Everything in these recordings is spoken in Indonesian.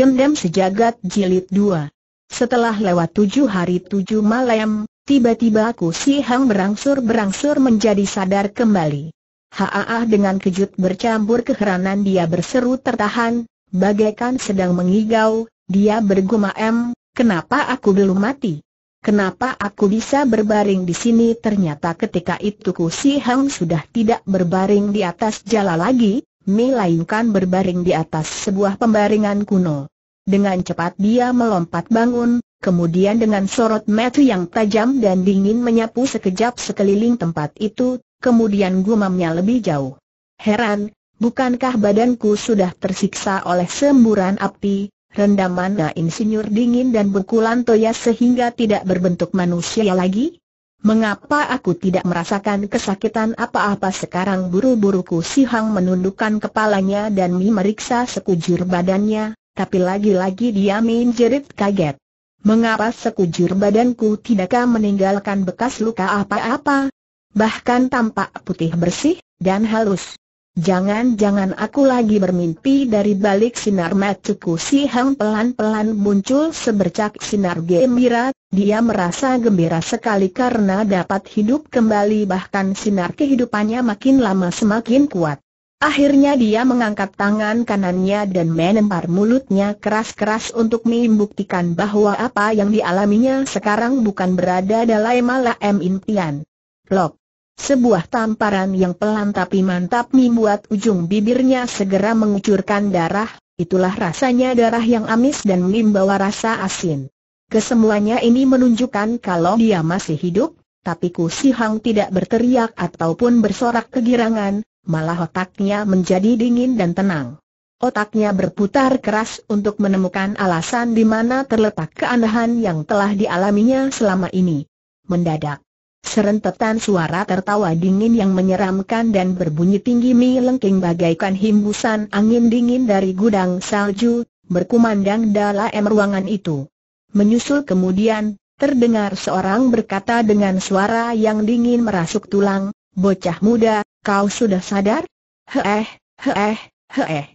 Dendam Sejagat Jilid 2 Setelah lewat tujuh hari tujuh malam, tiba-tiba aku si Hang berangsur-berangsur menjadi sadar kembali. Haah dengan kejut bercampur keheranan dia berseru tertahan, bagaikan sedang mengigau, dia bergumam, kenapa aku belum mati? Kenapa aku bisa berbaring di sini? Ternyata ketika itu Ku Si Hang sudah tidak berbaring di atas jala lagi, melainkan berbaring di atas sebuah pembaringan kuno. Dengan cepat dia melompat bangun, kemudian dengan sorot mata yang tajam dan dingin menyapu sekejap sekeliling tempat itu, kemudian gumamnya lebih jauh. Heran, bukankah badanku sudah tersiksa oleh semburan api, rendaman insinyur dingin dan bukulan toya sehingga tidak berbentuk manusia lagi? Mengapa aku tidak merasakan kesakitan apa-apa sekarang buru-buruku si Hang menundukkan kepalanya dan memeriksa sekujur badannya, tapi lagi-lagi dia menjerit kaget. Mengapa sekujur badanku tidakkah meninggalkan bekas luka apa-apa? Bahkan tampak putih bersih dan halus. Jangan-jangan aku lagi bermimpi dari balik sinar mataku si Hang pelan-pelan muncul sebercak sinar gembira, dia merasa gembira sekali karena dapat hidup kembali bahkan sinar kehidupannya makin lama semakin kuat. Akhirnya dia mengangkat tangan kanannya dan menempar mulutnya keras-keras untuk membuktikan bahwa apa yang dialaminya sekarang bukan berada dalam alam impian. Lok! Sebuah tamparan yang pelan tapi mantap membuat ujung bibirnya segera mengucurkan darah, itulah rasanya darah yang amis dan membawa rasa asin. Kesemuanya ini menunjukkan kalau dia masih hidup, tapi Ku Si Hang tidak berteriak ataupun bersorak kegirangan, malah otaknya menjadi dingin dan tenang. Otaknya berputar keras untuk menemukan alasan di mana terletak keanehan yang telah dialaminya selama ini. Mendadak Serentetan suara tertawa dingin yang menyeramkan dan berbunyi tinggi melengking bagaikan hembusan angin dingin dari gudang salju, berkumandang dalam ruangan itu. Menyusul kemudian, terdengar seorang berkata dengan suara yang dingin merasuk tulang, Bocah muda, kau sudah sadar? Heeh, heeh, heeh.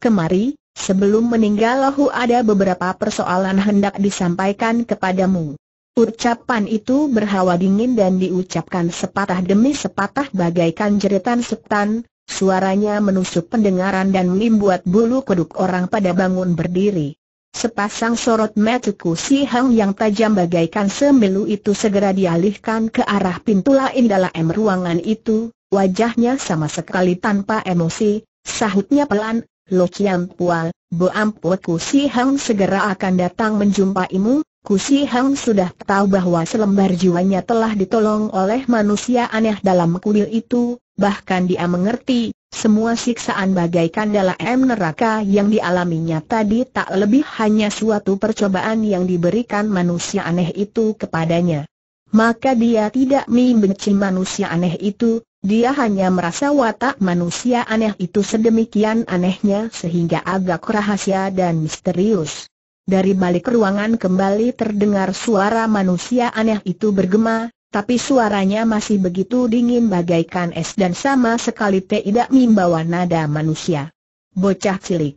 Kemari, sebelum meninggal aku ada beberapa persoalan hendak disampaikan kepadamu. Ucapan itu berhawa dingin dan diucapkan sepatah demi sepatah bagaikan jeritan setan, suaranya menusuk pendengaran dan membuat bulu kuduk orang pada bangun berdiri. Sepasang sorot mataku si Hang yang tajam bagaikan semilu itu segera dialihkan ke arah pintu lain dalam ruangan itu, wajahnya sama sekali tanpa emosi, sahutnya pelan, Lo Kian Pual, Bo Ampoku si Hang segera akan datang menjumpaimu, Kusi Hang sudah tahu bahwa selembar jiwanya telah ditolong oleh manusia aneh dalam kuil itu, bahkan dia mengerti, semua siksaan bagaikan dalam neraka yang dialaminya tadi tak lebih hanya suatu percobaan yang diberikan manusia aneh itu kepadanya. Maka dia tidak membenci manusia aneh itu, dia hanya merasa watak manusia aneh itu sedemikian anehnya sehingga agak rahasia dan misterius. Dari balik ruangan kembali terdengar suara manusia aneh itu bergema, tapi suaranya masih begitu dingin bagaikan es dan sama sekali tidak membawa nada manusia. Bocah cilik.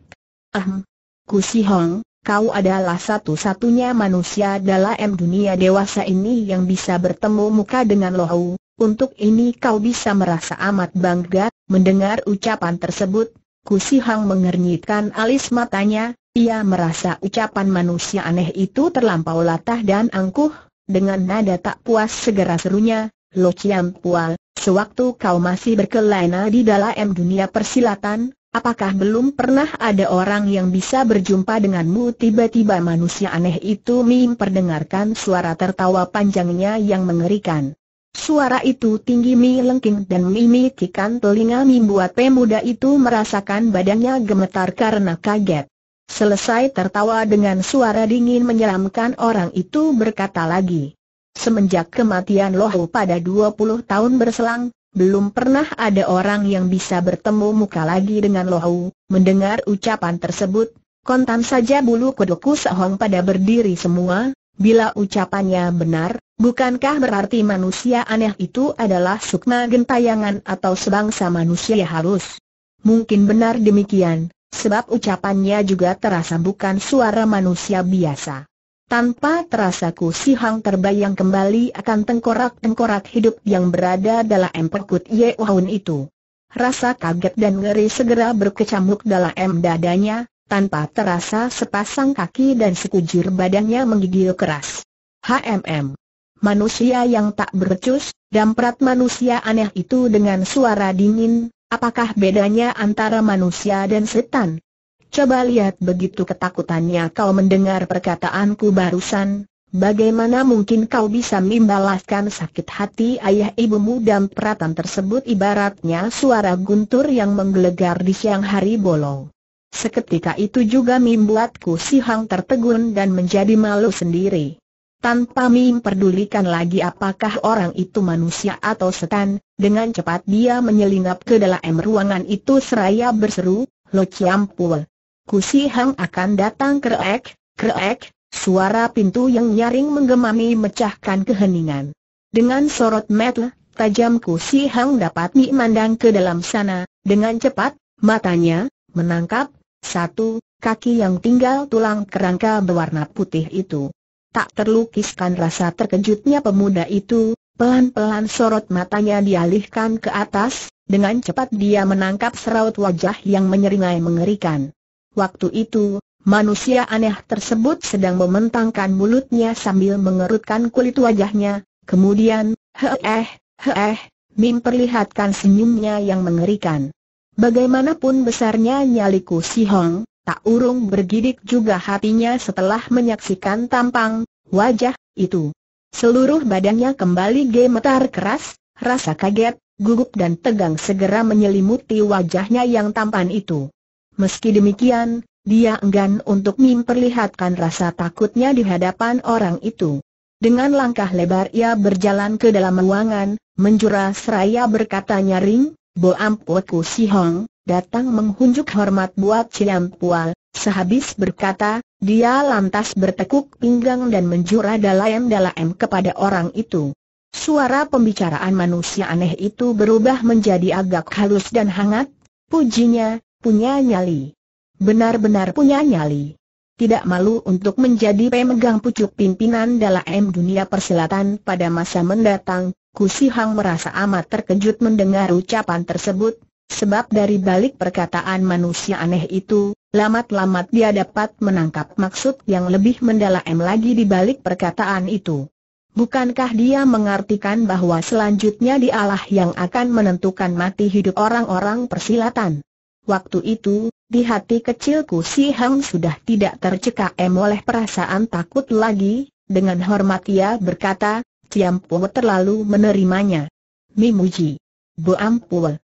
Ahem. Kusi Hong, kau adalah satu-satunya manusia dalam dunia dewasa ini yang bisa bertemu muka dengan Lohau. Untuk ini kau bisa merasa amat bangga, mendengar ucapan tersebut, Kusi Hang mengernyitkan alis matanya, ia merasa ucapan manusia aneh itu terlampau latah dan angkuh, dengan nada tak puas segera serunya, Lo Chiam Pual, sewaktu kau masih berkelana di dalam dunia persilatan, apakah belum pernah ada orang yang bisa berjumpa denganmu tiba-tiba manusia aneh itu memperdengarkan suara tertawa panjangnya yang mengerikan. Suara itu tinggi mi lengking dan mimitikan telinga buat pemuda itu merasakan badannya gemetar karena kaget. Selesai tertawa dengan suara dingin menyeramkan orang itu berkata lagi. Semenjak kematian Lohu pada 20 tahun berselang, belum pernah ada orang yang bisa bertemu muka lagi dengan Lohu. Mendengar ucapan tersebut, kontan saja bulu kuduku sehong pada berdiri semua. Bila ucapannya benar, bukankah berarti manusia aneh itu adalah sukma gentayangan atau sebangsa manusia harus? Mungkin benar demikian, Sebab ucapannya juga terasa bukan suara manusia biasa. Tanpa terasa Ku Si Hang terbayang kembali akan tengkorak-tengkorak hidup yang berada dalam emperkut Ye wahun itu. Rasa kaget dan ngeri segera berkecamuk dalam em dadanya, tanpa terasa sepasang kaki dan sekujur badannya menggigil keras. HMM. Manusia yang tak bercus, damprat manusia aneh itu dengan suara dingin, Apakah bedanya antara manusia dan setan? Coba lihat begitu ketakutannya kau mendengar perkataanku barusan, bagaimana mungkin kau bisa membalaskan sakit hati ayah ibumu dan peratan tersebut ibaratnya suara guntur yang menggelegar di siang hari bolong. Seketika itu juga membuatku sihang tertegun dan menjadi malu sendiri. Tanpa Mim pedulikan lagi apakah orang itu manusia atau setan, dengan cepat dia menyelinap ke dalam ruangan itu seraya berseru, Lo Chiam Ku Kusi Hang akan datang kerek, kerek, suara pintu yang nyaring menggemami mecahkan keheningan. Dengan sorot mata tajam Kusi Hang dapat memandang ke dalam sana, dengan cepat, matanya, menangkap, satu, kaki yang tinggal tulang kerangka berwarna putih itu. Tak terlukiskan rasa terkejutnya pemuda itu, Pelan-pelan sorot matanya dialihkan ke atas, dengan cepat dia menangkap seraut wajah yang menyeringai mengerikan. Waktu itu, manusia aneh tersebut sedang mementangkan mulutnya sambil mengerutkan kulit wajahnya, kemudian, heeh, heeh, Mim perlihatkan senyumnya yang mengerikan. Bagaimanapun besarnya nyaliku si Hong, tak urung bergidik juga hatinya setelah menyaksikan tampang, wajah, itu. Seluruh badannya kembali gemetar keras, rasa kaget, gugup dan tegang segera menyelimuti wajahnya yang tampan itu. Meski demikian, dia enggan untuk memperlihatkan rasa takutnya di hadapan orang itu. Dengan langkah lebar ia berjalan ke dalam ruangan, menjura seraya berkata nyaring, Bo si Hong." datang menghunjuk hormat buat Ciam Pual. Sehabis berkata, dia lantas bertekuk pinggang dan menjura dalam-dalam kepada orang itu. Suara pembicaraan manusia aneh itu berubah menjadi agak halus dan hangat, pujinya, punya nyali. Benar-benar punya nyali. Tidak malu untuk menjadi pemegang pucuk pimpinan dalaem dunia perselatan pada masa mendatang, Kusihang merasa amat terkejut mendengar ucapan tersebut, Sebab dari balik perkataan manusia aneh itu, lamat-lamat dia dapat menangkap maksud yang lebih mendalam lagi di balik perkataan itu. Bukankah dia mengartikan bahwa selanjutnya dialah yang akan menentukan mati hidup orang-orang persilatan? Waktu itu, di hati kecilku Si Hang sudah tidak tercekam oleh perasaan takut lagi, dengan hormat ia berkata, Ciampu terlalu menerimanya. Mimuji. Ampul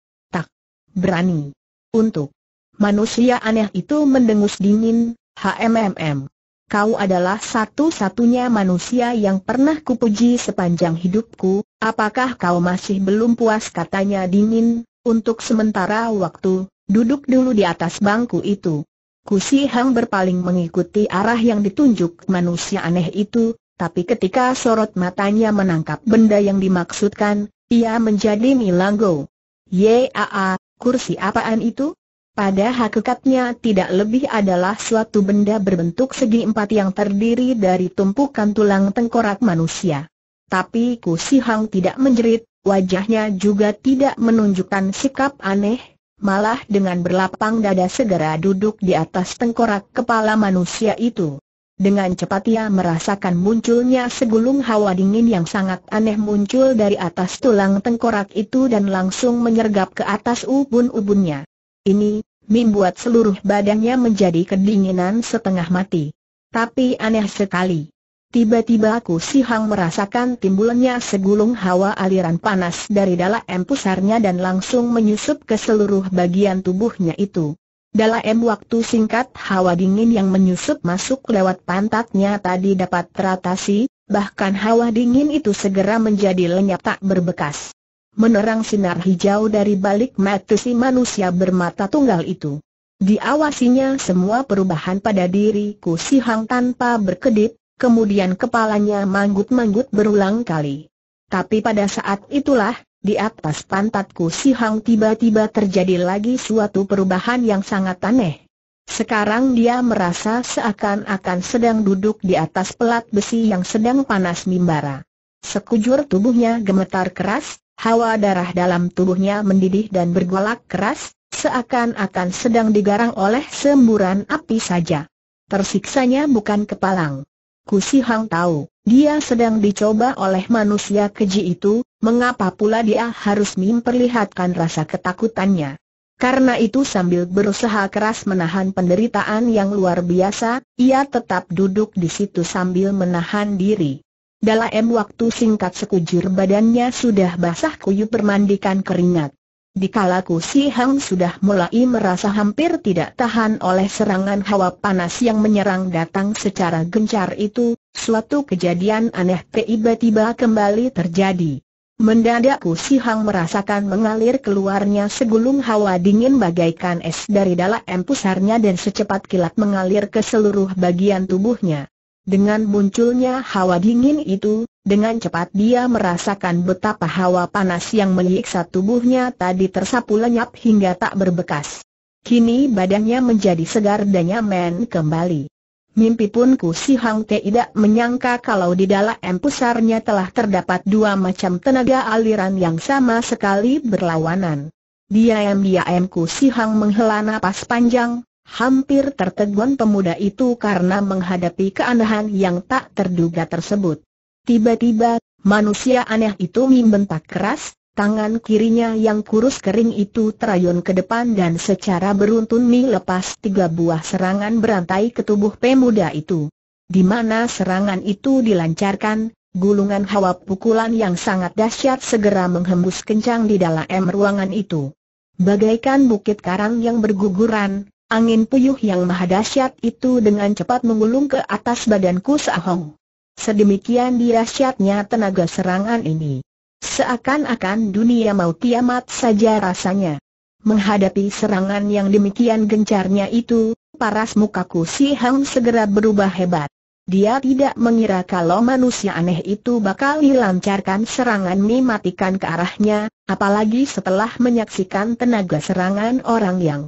berani. Untuk manusia aneh itu mendengus dingin, HMMM. Kau adalah satu-satunya manusia yang pernah kupuji sepanjang hidupku, apakah kau masih belum puas katanya dingin, untuk sementara waktu, duduk dulu di atas bangku itu. Kusi Hang berpaling mengikuti arah yang ditunjuk manusia aneh itu, tapi ketika sorot matanya menangkap benda yang dimaksudkan, ia menjadi milanggo. Yaa, Kursi apaan itu? Pada hakikatnya tidak lebih adalah suatu benda berbentuk segi empat yang terdiri dari tumpukan tulang tengkorak manusia. Tapi Kusi Hang tidak menjerit, wajahnya juga tidak menunjukkan sikap aneh, malah dengan berlapang dada segera duduk di atas tengkorak kepala manusia itu. Dengan cepat ia merasakan munculnya segulung hawa dingin yang sangat aneh muncul dari atas tulang tengkorak itu dan langsung menyergap ke atas ubun-ubunnya. Ini, membuat seluruh badannya menjadi kedinginan setengah mati. Tapi aneh sekali. Tiba-tiba aku sihang merasakan timbulnya segulung hawa aliran panas dari dalam empusarnya dan langsung menyusup ke seluruh bagian tubuhnya itu. Dalam waktu singkat hawa dingin yang menyusup masuk lewat pantatnya tadi dapat teratasi, bahkan hawa dingin itu segera menjadi lenyap tak berbekas. Menerang sinar hijau dari balik mata si manusia bermata tunggal itu. Diawasinya semua perubahan pada diriku si Hang tanpa berkedip, kemudian kepalanya manggut-manggut berulang kali. Tapi pada saat itulah, di atas pantatku si Hang tiba-tiba terjadi lagi suatu perubahan yang sangat aneh. Sekarang dia merasa seakan-akan sedang duduk di atas pelat besi yang sedang panas mimbara. Sekujur tubuhnya gemetar keras, hawa darah dalam tubuhnya mendidih dan bergolak keras, seakan-akan sedang digarang oleh semburan api saja. Tersiksanya bukan kepalang Kusi Hang tahu, dia sedang dicoba oleh manusia keji itu, mengapa pula dia harus memperlihatkan rasa ketakutannya. Karena itu sambil berusaha keras menahan penderitaan yang luar biasa, ia tetap duduk di situ sambil menahan diri. Dalam waktu singkat sekujur badannya sudah basah kuyup bermandikan keringat. Dikala Si Hang sudah mulai merasa hampir tidak tahan oleh serangan hawa panas yang menyerang datang secara gencar itu, suatu kejadian aneh tiba-tiba kembali terjadi. Mendadak Ku Si Hang merasakan mengalir keluarnya segulung hawa dingin bagaikan es dari dalam pusarnya dan secepat kilat mengalir ke seluruh bagian tubuhnya. Dengan munculnya hawa dingin itu, dengan cepat dia merasakan betapa hawa panas yang menyiksa tubuhnya tadi tersapu lenyap hingga tak berbekas. Kini badannya menjadi segar dan nyaman kembali. Mimpi pun Ku Si Hang Te tidak menyangka kalau di dalam pusarnya telah terdapat dua macam tenaga aliran yang sama sekali berlawanan. Diam-diam Ku Si Hang menghela napas panjang, hampir tertegun pemuda itu karena menghadapi keanehan yang tak terduga tersebut. Tiba-tiba, manusia aneh itu membentak keras, tangan kirinya yang kurus kering itu terayun ke depan dan secara beruntun lepas tiga buah serangan berantai ke tubuh pemuda itu. Di mana serangan itu dilancarkan, Gulungan hawa pukulan yang sangat dahsyat segera menghembus kencang di dalam ruangan itu. Bagaikan bukit karang yang berguguran, angin puyuh yang maha dahsyat itu dengan cepat menggulung ke atas badanku Sahong. Sedemikian dirasyatnya tenaga serangan ini. Seakan-akan dunia mau tiamat saja rasanya. Menghadapi serangan yang demikian gencarnya itu, paras mukaku si Hang segera berubah hebat. Dia tidak mengira kalau manusia aneh itu bakal dilancarkan serangan mematikan ke arahnya, apalagi setelah menyaksikan tenaga serangan orang yang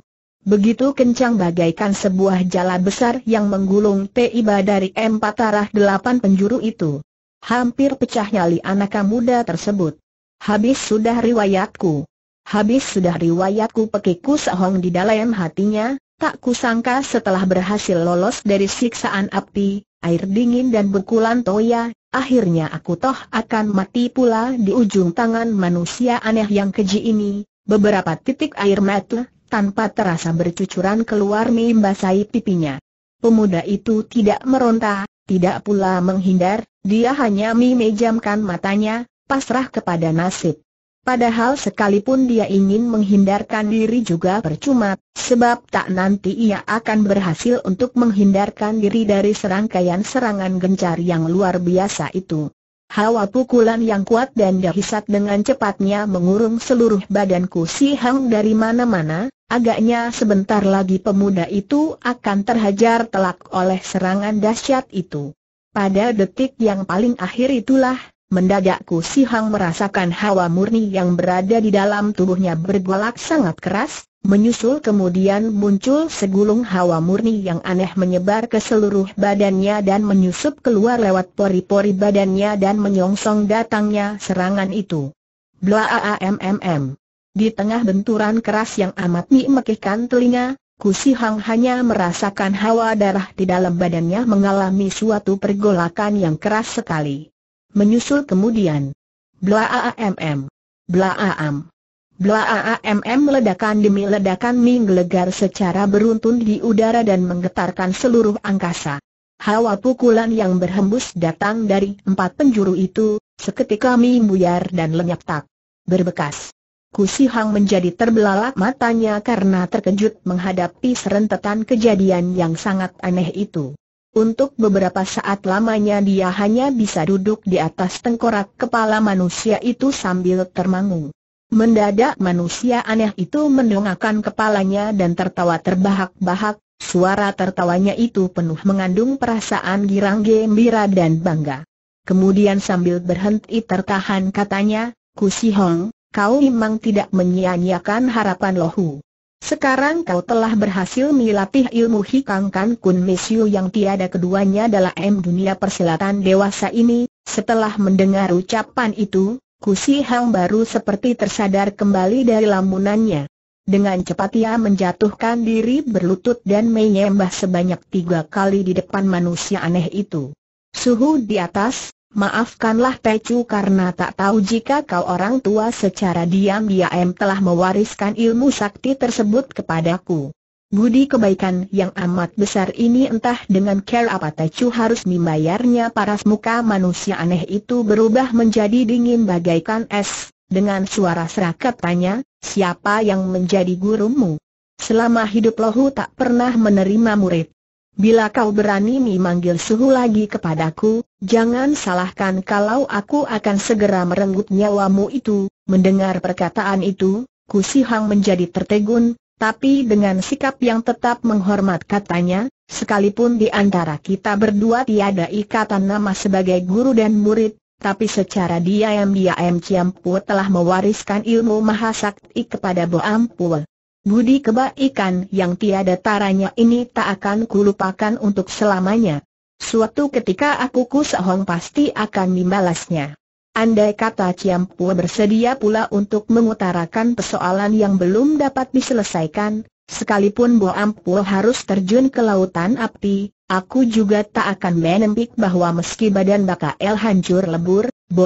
Begitu kencang bagaikan sebuah jalan besar yang menggulung Tiba dari empat arah delapan penjuru itu. Hampir pecah nyali anak muda tersebut. Habis sudah riwayatku. Habis sudah riwayatku pekiku sehong di dalam hatinya, tak kusangka setelah berhasil lolos dari siksaan api, air dingin dan bekulan toya, akhirnya aku toh akan mati pula di ujung tangan manusia aneh yang keji ini. Beberapa titik air mata tanpa terasa bercucuran keluar mie membasahi pipinya. Pemuda itu tidak meronta, tidak pula menghindar, dia hanya memejamkan matanya, pasrah kepada nasib. Padahal sekalipun dia ingin menghindarkan diri juga percuma, sebab tak nanti ia akan berhasil untuk menghindarkan diri dari serangkaian serangan gencar yang luar biasa itu. Hawa pukulan yang kuat dan dahsyat dengan cepatnya mengurung seluruh badanku si Hang dari mana-mana, agaknya sebentar lagi pemuda itu akan terhajar telak oleh serangan dahsyat itu. Pada detik yang paling akhir itulah, mendadak ku si Hang merasakan hawa murni yang berada di dalam tubuhnya bergolak sangat keras, Menyusul kemudian muncul segulung hawa murni yang aneh menyebar ke seluruh badannya dan menyusup keluar lewat pori-pori badannya dan menyongsong datangnya serangan itu. Blaaammm. Di tengah benturan keras yang amat memekikkan telinga, Kusi Hang hanya merasakan hawa darah di dalam badannya mengalami suatu pergolakan yang keras sekali. Menyusul kemudian. Blaaammm. Blaaam. Blaaamm ledakan demi ledakan Ming menggelegar secara beruntun di udara dan menggetarkan seluruh angkasa. Hawa pukulan yang berhembus datang dari empat penjuru itu, seketika buyar dan lenyap tak berbekas. Kusi Hang menjadi terbelalak matanya karena terkejut menghadapi serentetan kejadian yang sangat aneh itu. Untuk beberapa saat lamanya dia hanya bisa duduk di atas tengkorak kepala manusia itu sambil termangu. Mendadak manusia aneh itu mendongakkan kepalanya dan tertawa terbahak-bahak, suara tertawanya itu penuh mengandung perasaan girang gembira dan bangga. Kemudian sambil berhenti tertahan katanya, Ku Si Hong, kau memang tidak menyia-nyiakan harapan lohu. Sekarang kau telah berhasil melatih ilmu Hikang Kan Kun Mesiu yang tiada keduanya dalam dunia persilatan dewasa ini, setelah mendengar ucapan itu, Kusi Hang baru seperti tersadar kembali dari lamunannya. Dengan cepat ia menjatuhkan diri berlutut dan menyembah sebanyak tiga kali di depan manusia aneh itu. Suhu di atas, maafkanlah Pecu karena tak tahu jika kau orang tua secara diam-diam telah mewariskan ilmu sakti tersebut kepadaku. Budi kebaikan yang amat besar ini entah dengan care apa Tecu harus membayarnya paras muka manusia aneh itu berubah menjadi dingin bagaikan es, dengan suara serakat tanya, siapa yang menjadi gurumu? Selama hidup lohu tak pernah menerima murid. Bila kau berani memanggil suhu lagi kepadaku, jangan salahkan kalau aku akan segera merenggut nyawamu itu, mendengar perkataan itu, Ku sihang menjadi tertegun, tapi dengan sikap yang tetap menghormat katanya, sekalipun di antara kita berdua tiada ikatan nama sebagai guru dan murid, tapi secara diam-diam Ciampu telah mewariskan ilmu mahasakti kepada Bo Ampul. Budi kebaikan yang tiada taranya ini tak akan kulupakan untuk selamanya. Suatu ketika aku kusahong pasti akan membalasnya. Andai kata Ciampu bersedia pula untuk mengutarakan persoalan yang belum dapat diselesaikan, sekalipun Bo harus terjun ke lautan api, aku juga tak akan menempik bahwa meski badan Bakal hancur lebur, Bo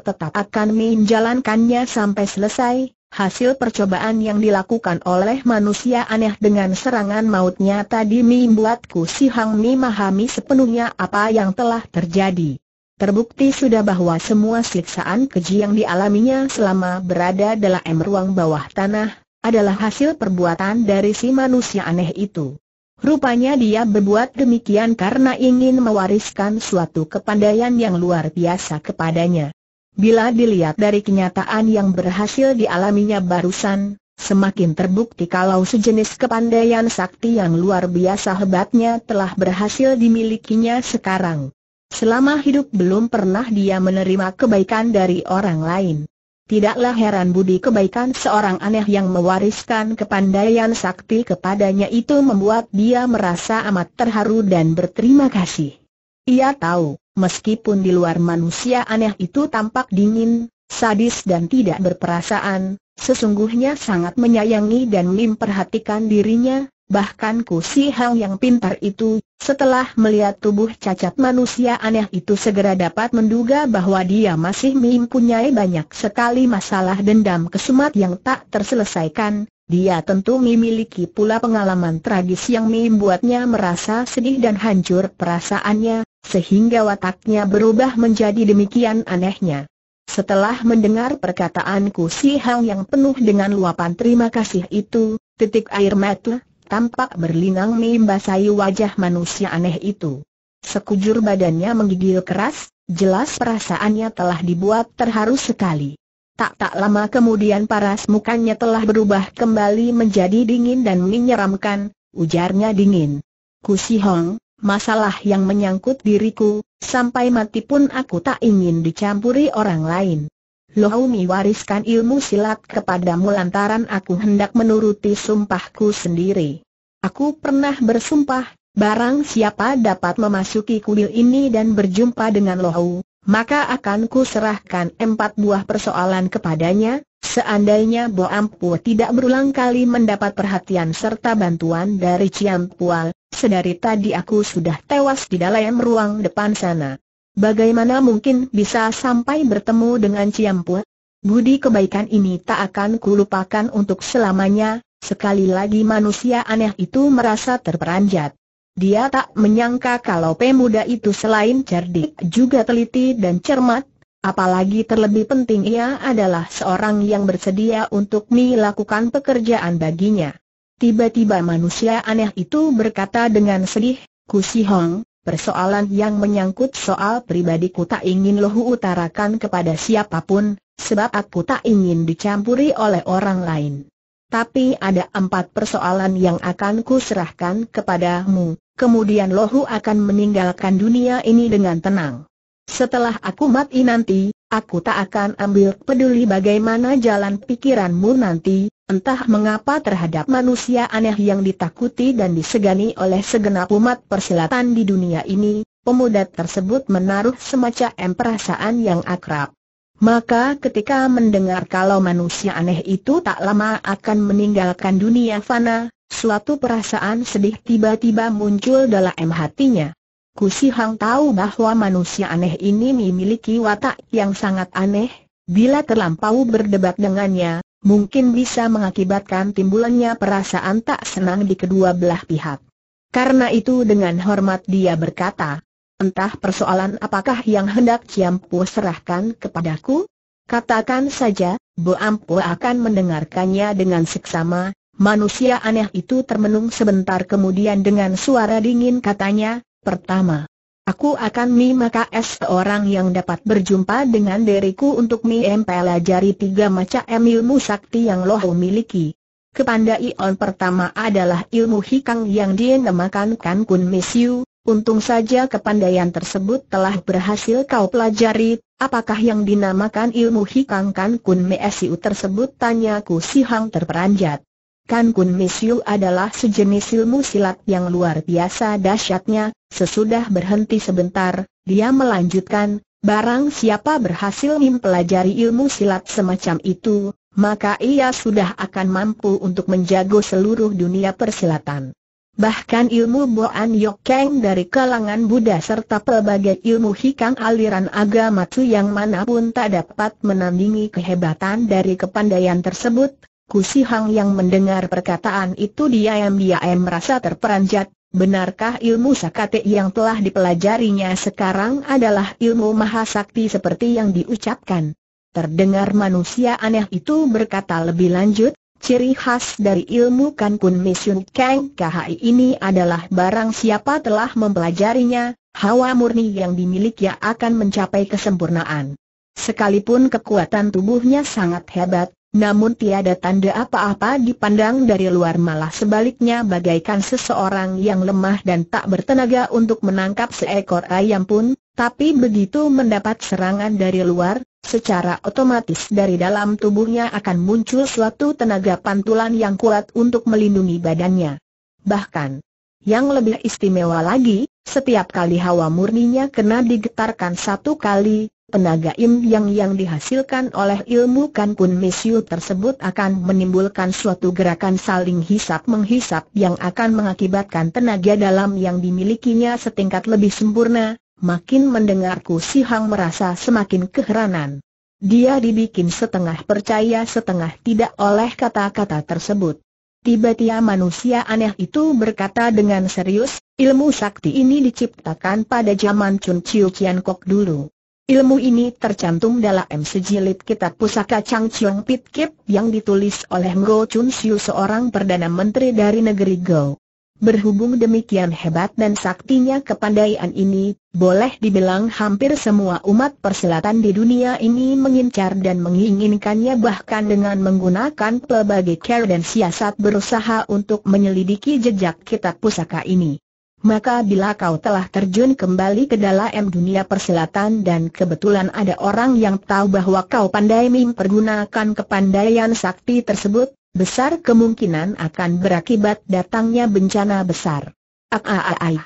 tetap akan menjalankannya sampai selesai. Hasil percobaan yang dilakukan oleh manusia aneh dengan serangan mautnya tadi membuatku si Hang memahami sepenuhnya apa yang telah terjadi. Terbukti sudah bahwa semua siksaan keji yang dialaminya selama berada dalam ruang bawah tanah, adalah hasil perbuatan dari si manusia aneh itu. Rupanya dia berbuat demikian karena ingin mewariskan suatu kepandaian yang luar biasa kepadanya. Bila dilihat dari kenyataan yang berhasil dialaminya barusan, semakin terbukti kalau sejenis kepandaian sakti yang luar biasa hebatnya telah berhasil dimilikinya sekarang. Selama hidup belum pernah dia menerima kebaikan dari orang lain. Tidaklah heran budi kebaikan seorang aneh yang mewariskan kepandaian sakti kepadanya itu membuat dia merasa amat terharu dan berterima kasih. Ia tahu, meskipun di luar manusia aneh itu tampak dingin, sadis dan tidak berperasaan, sesungguhnya sangat menyayangi dan memperhatikan dirinya, bahkan Ku Si Hang yang pintar itu setelah melihat tubuh cacat manusia aneh itu segera dapat menduga bahwa dia masih mempunyai banyak sekali masalah dendam kesumat yang tak terselesaikan, dia tentu memiliki pula pengalaman tragis yang membuatnya merasa sedih dan hancur perasaannya, sehingga wataknya berubah menjadi demikian anehnya. Setelah mendengar perkataanku si Hang yang penuh dengan luapan terima kasih itu, titik air mata tampak berlinang membasahi wajah manusia aneh itu. Sekujur badannya menggigil keras, jelas perasaannya telah dibuat terharu sekali. Tak tak lama kemudian paras mukanya telah berubah kembali menjadi dingin dan menyeramkan, ujarnya dingin. Si Hong, masalah yang menyangkut diriku, sampai mati pun aku tak ingin dicampuri orang lain. Lohomi wariskan ilmu silat kepadamu lantaran aku hendak menuruti sumpahku sendiri. Aku pernah bersumpah, barang siapa dapat memasuki kuil ini dan berjumpa dengan Lohu, maka akan ku serahkan empat buah persoalan kepadanya, seandainya Bo Ampu tidak berulang kali mendapat perhatian serta bantuan dari Ciampual, sedari tadi aku sudah tewas di dalam ruang depan sana. Bagaimana mungkin bisa sampai bertemu dengan Ciampu? Budi kebaikan ini tak akan kulupakan untuk selamanya, sekali lagi manusia aneh itu merasa terperanjat. Dia tak menyangka kalau pemuda itu selain cerdik juga teliti dan cermat, apalagi terlebih penting ia adalah seorang yang bersedia untuk melakukan pekerjaan baginya. Tiba-tiba manusia aneh itu berkata dengan sedih, Hong persoalan yang menyangkut soal pribadiku tak ingin lohu utarakan kepada siapapun, sebab aku tak ingin dicampuri oleh orang lain. Tapi ada empat persoalan yang akan ku serahkan kepadamu, kemudian lohu akan meninggalkan dunia ini dengan tenang. Setelah aku mati nanti, Aku tak akan ambil peduli bagaimana jalan pikiranmu nanti, entah mengapa terhadap manusia aneh yang ditakuti dan disegani oleh segenap umat persilatan di dunia ini, pemuda tersebut menaruh semacam perasaan yang akrab. Maka ketika mendengar kalau manusia aneh itu tak lama akan meninggalkan dunia fana, suatu perasaan sedih tiba-tiba muncul dalam hatinya. Kusi Hang tahu bahwa manusia aneh ini memiliki watak yang sangat aneh, bila terlampau berdebat dengannya, mungkin bisa mengakibatkan timbulannya perasaan tak senang di kedua belah pihak. Karena itu dengan hormat dia berkata, entah persoalan apakah yang hendak Ciampu serahkan kepadaku? Katakan saja, Bu Ampu akan mendengarkannya dengan seksama, manusia aneh itu termenung sebentar kemudian dengan suara dingin katanya, Pertama, aku akan mimaka es seorang yang dapat berjumpa dengan diriku untuk mempelajari tiga macam ilmu sakti yang loh miliki. Kepandaian pertama adalah ilmu hikang yang dinamakan Kan Kun Misiu, Untung saja kepandaian tersebut telah berhasil kau pelajari, apakah yang dinamakan ilmu hikang kan kun mesiu tersebut tanyaku si Hang terperanjat. Kan Kun Misiu adalah sejenis ilmu silat yang luar biasa dahsyatnya, sesudah berhenti sebentar, dia melanjutkan, barang siapa berhasil mempelajari ilmu silat semacam itu, maka ia sudah akan mampu untuk menjago seluruh dunia persilatan. Bahkan ilmu Boan Yok Keng dari kalangan Buddha serta pelbagai ilmu hikang aliran agama Tsu yang manapun tak dapat menandingi kehebatan dari kepandaian tersebut, Kusi Hang yang mendengar perkataan itu diam-diam merasa terperanjat, benarkah ilmu sakate yang telah dipelajarinya sekarang adalah ilmu mahasakti seperti yang diucapkan? Terdengar manusia aneh itu berkata lebih lanjut, ciri khas dari ilmu Kankun Misun Kang KHI ini adalah barang siapa telah mempelajarinya, hawa murni yang dimiliki akan mencapai kesempurnaan. Sekalipun kekuatan tubuhnya sangat hebat, namun tiada tanda apa-apa dipandang dari luar malah sebaliknya bagaikan seseorang yang lemah dan tak bertenaga untuk menangkap seekor ayam pun, tapi begitu mendapat serangan dari luar, secara otomatis dari dalam tubuhnya akan muncul suatu tenaga pantulan yang kuat untuk melindungi badannya. Bahkan, yang lebih istimewa lagi, setiap kali hawa murninya kena digetarkan satu kali, Tenaga Im Yang yang dihasilkan oleh ilmu Kan Pun mesiu tersebut akan menimbulkan suatu gerakan saling hisap-menghisap yang akan mengakibatkan tenaga dalam yang dimilikinya setingkat lebih sempurna, makin mendengarku Si Hang merasa semakin keheranan. Dia dibikin setengah percaya setengah tidak oleh kata-kata tersebut. Tiba-tiba manusia aneh itu berkata dengan serius, ilmu sakti ini diciptakan pada zaman Chun Chiu Kian Kok dulu. Ilmu ini tercantum dalam sejilid kitab pusaka Chang Chiong Pit Kip yang ditulis oleh Ngo Chun Siu seorang Perdana Menteri dari negeri Go. Berhubung demikian hebat dan saktinya kepandaian ini, boleh dibilang hampir semua umat perselatan di dunia ini mengincar dan menginginkannya bahkan dengan menggunakan pelbagai cara dan siasat berusaha untuk menyelidiki jejak kitab pusaka ini. Maka bila kau telah terjun kembali ke dalam dunia persilatan dan kebetulan ada orang yang tahu bahwa kau pandai mempergunakan kepandaian sakti tersebut, besar kemungkinan akan berakibat datangnya bencana besar. Aaai. Ah, ah, ah,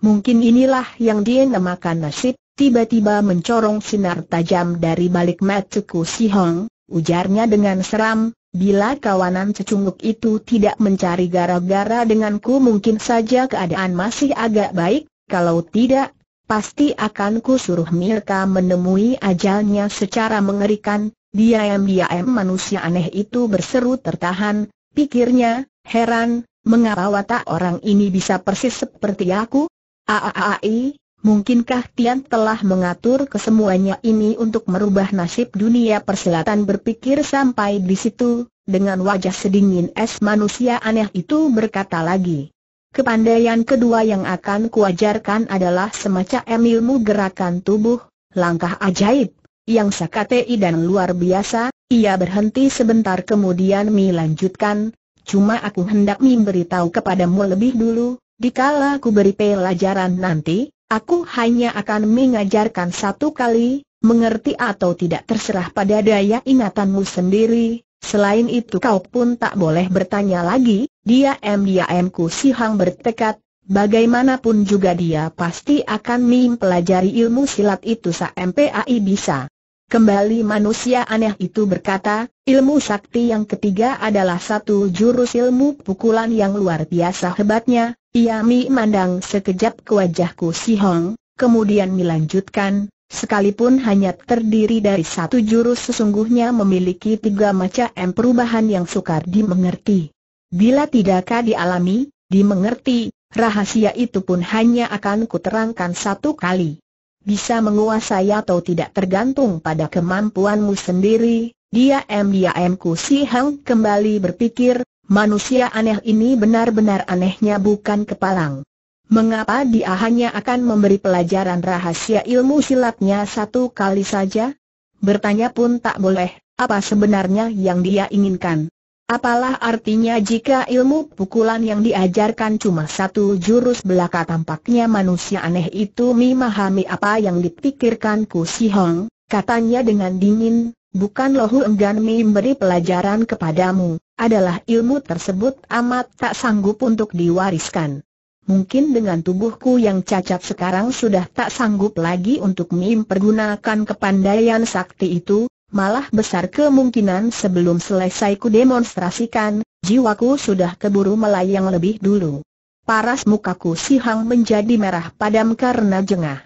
Mungkin inilah yang dinamakan nasib, tiba-tiba mencorong sinar tajam dari balik mataku si Hong, ujarnya dengan seram, Bila kawanan cecunguk itu tidak mencari gara-gara denganku mungkin saja keadaan masih agak baik, kalau tidak, pasti akan ku suruh Mirka menemui ajalnya secara mengerikan. Diam-diam manusia aneh itu berseru tertahan, pikirnya, heran, mengapa watak orang ini bisa persis seperti aku? Aaai, Mungkinkah Tian telah mengatur kesemuanya ini untuk merubah nasib dunia perselatan? berpikir sampai di situ, dengan wajah sedingin es manusia aneh itu berkata lagi. Kepandaian kedua yang akan kuajarkan adalah semacam ilmu gerakan tubuh, langkah ajaib, yang sakatei dan luar biasa, ia berhenti sebentar kemudian Mi lanjutkan, cuma aku hendak memberitahu kepadamu lebih dulu, dikala ku beri pelajaran nanti, Aku hanya akan mengajarkan satu kali, mengerti atau tidak terserah pada daya ingatanmu sendiri, selain itu kau pun tak boleh bertanya lagi, Dia diam ku si Hang bertekad, bagaimanapun juga dia pasti akan mempelajari ilmu silat itu sampai bisa. Kembali manusia aneh itu berkata, ilmu sakti yang ketiga adalah satu jurus ilmu pukulan yang luar biasa hebatnya, ia mi mandang sekejap ke wajahku si Hong, kemudian melanjutkan, sekalipun hanya terdiri dari satu jurus sesungguhnya memiliki tiga macam perubahan yang sukar dimengerti. Bila tidakkah dialami, dimengerti, rahasia itu pun hanya akan kuterangkan satu kali. Bisa menguasai atau tidak tergantung pada kemampuanmu sendiri, dia M dia M ku si Hang kembali berpikir, Manusia aneh ini benar-benar anehnya bukan kepalang. Mengapa dia hanya akan memberi pelajaran rahasia ilmu silatnya satu kali saja? Bertanya pun tak boleh, apa sebenarnya yang dia inginkan? Apalah artinya jika ilmu pukulan yang diajarkan cuma satu jurus belaka tampaknya manusia aneh itu memahami apa yang dipikirkan Ku Si Hong, katanya dengan dingin, Bukan lohu enggan memberi pelajaran kepadamu, adalah ilmu tersebut amat tak sanggup untuk diwariskan. Mungkin dengan tubuhku yang cacat sekarang sudah tak sanggup lagi untuk mim pergunakan kepandaian sakti itu, malah besar kemungkinan sebelum selesai ku demonstrasikan, jiwaku sudah keburu melayang lebih dulu. Paras mukaku sihang menjadi merah padam karena jengah.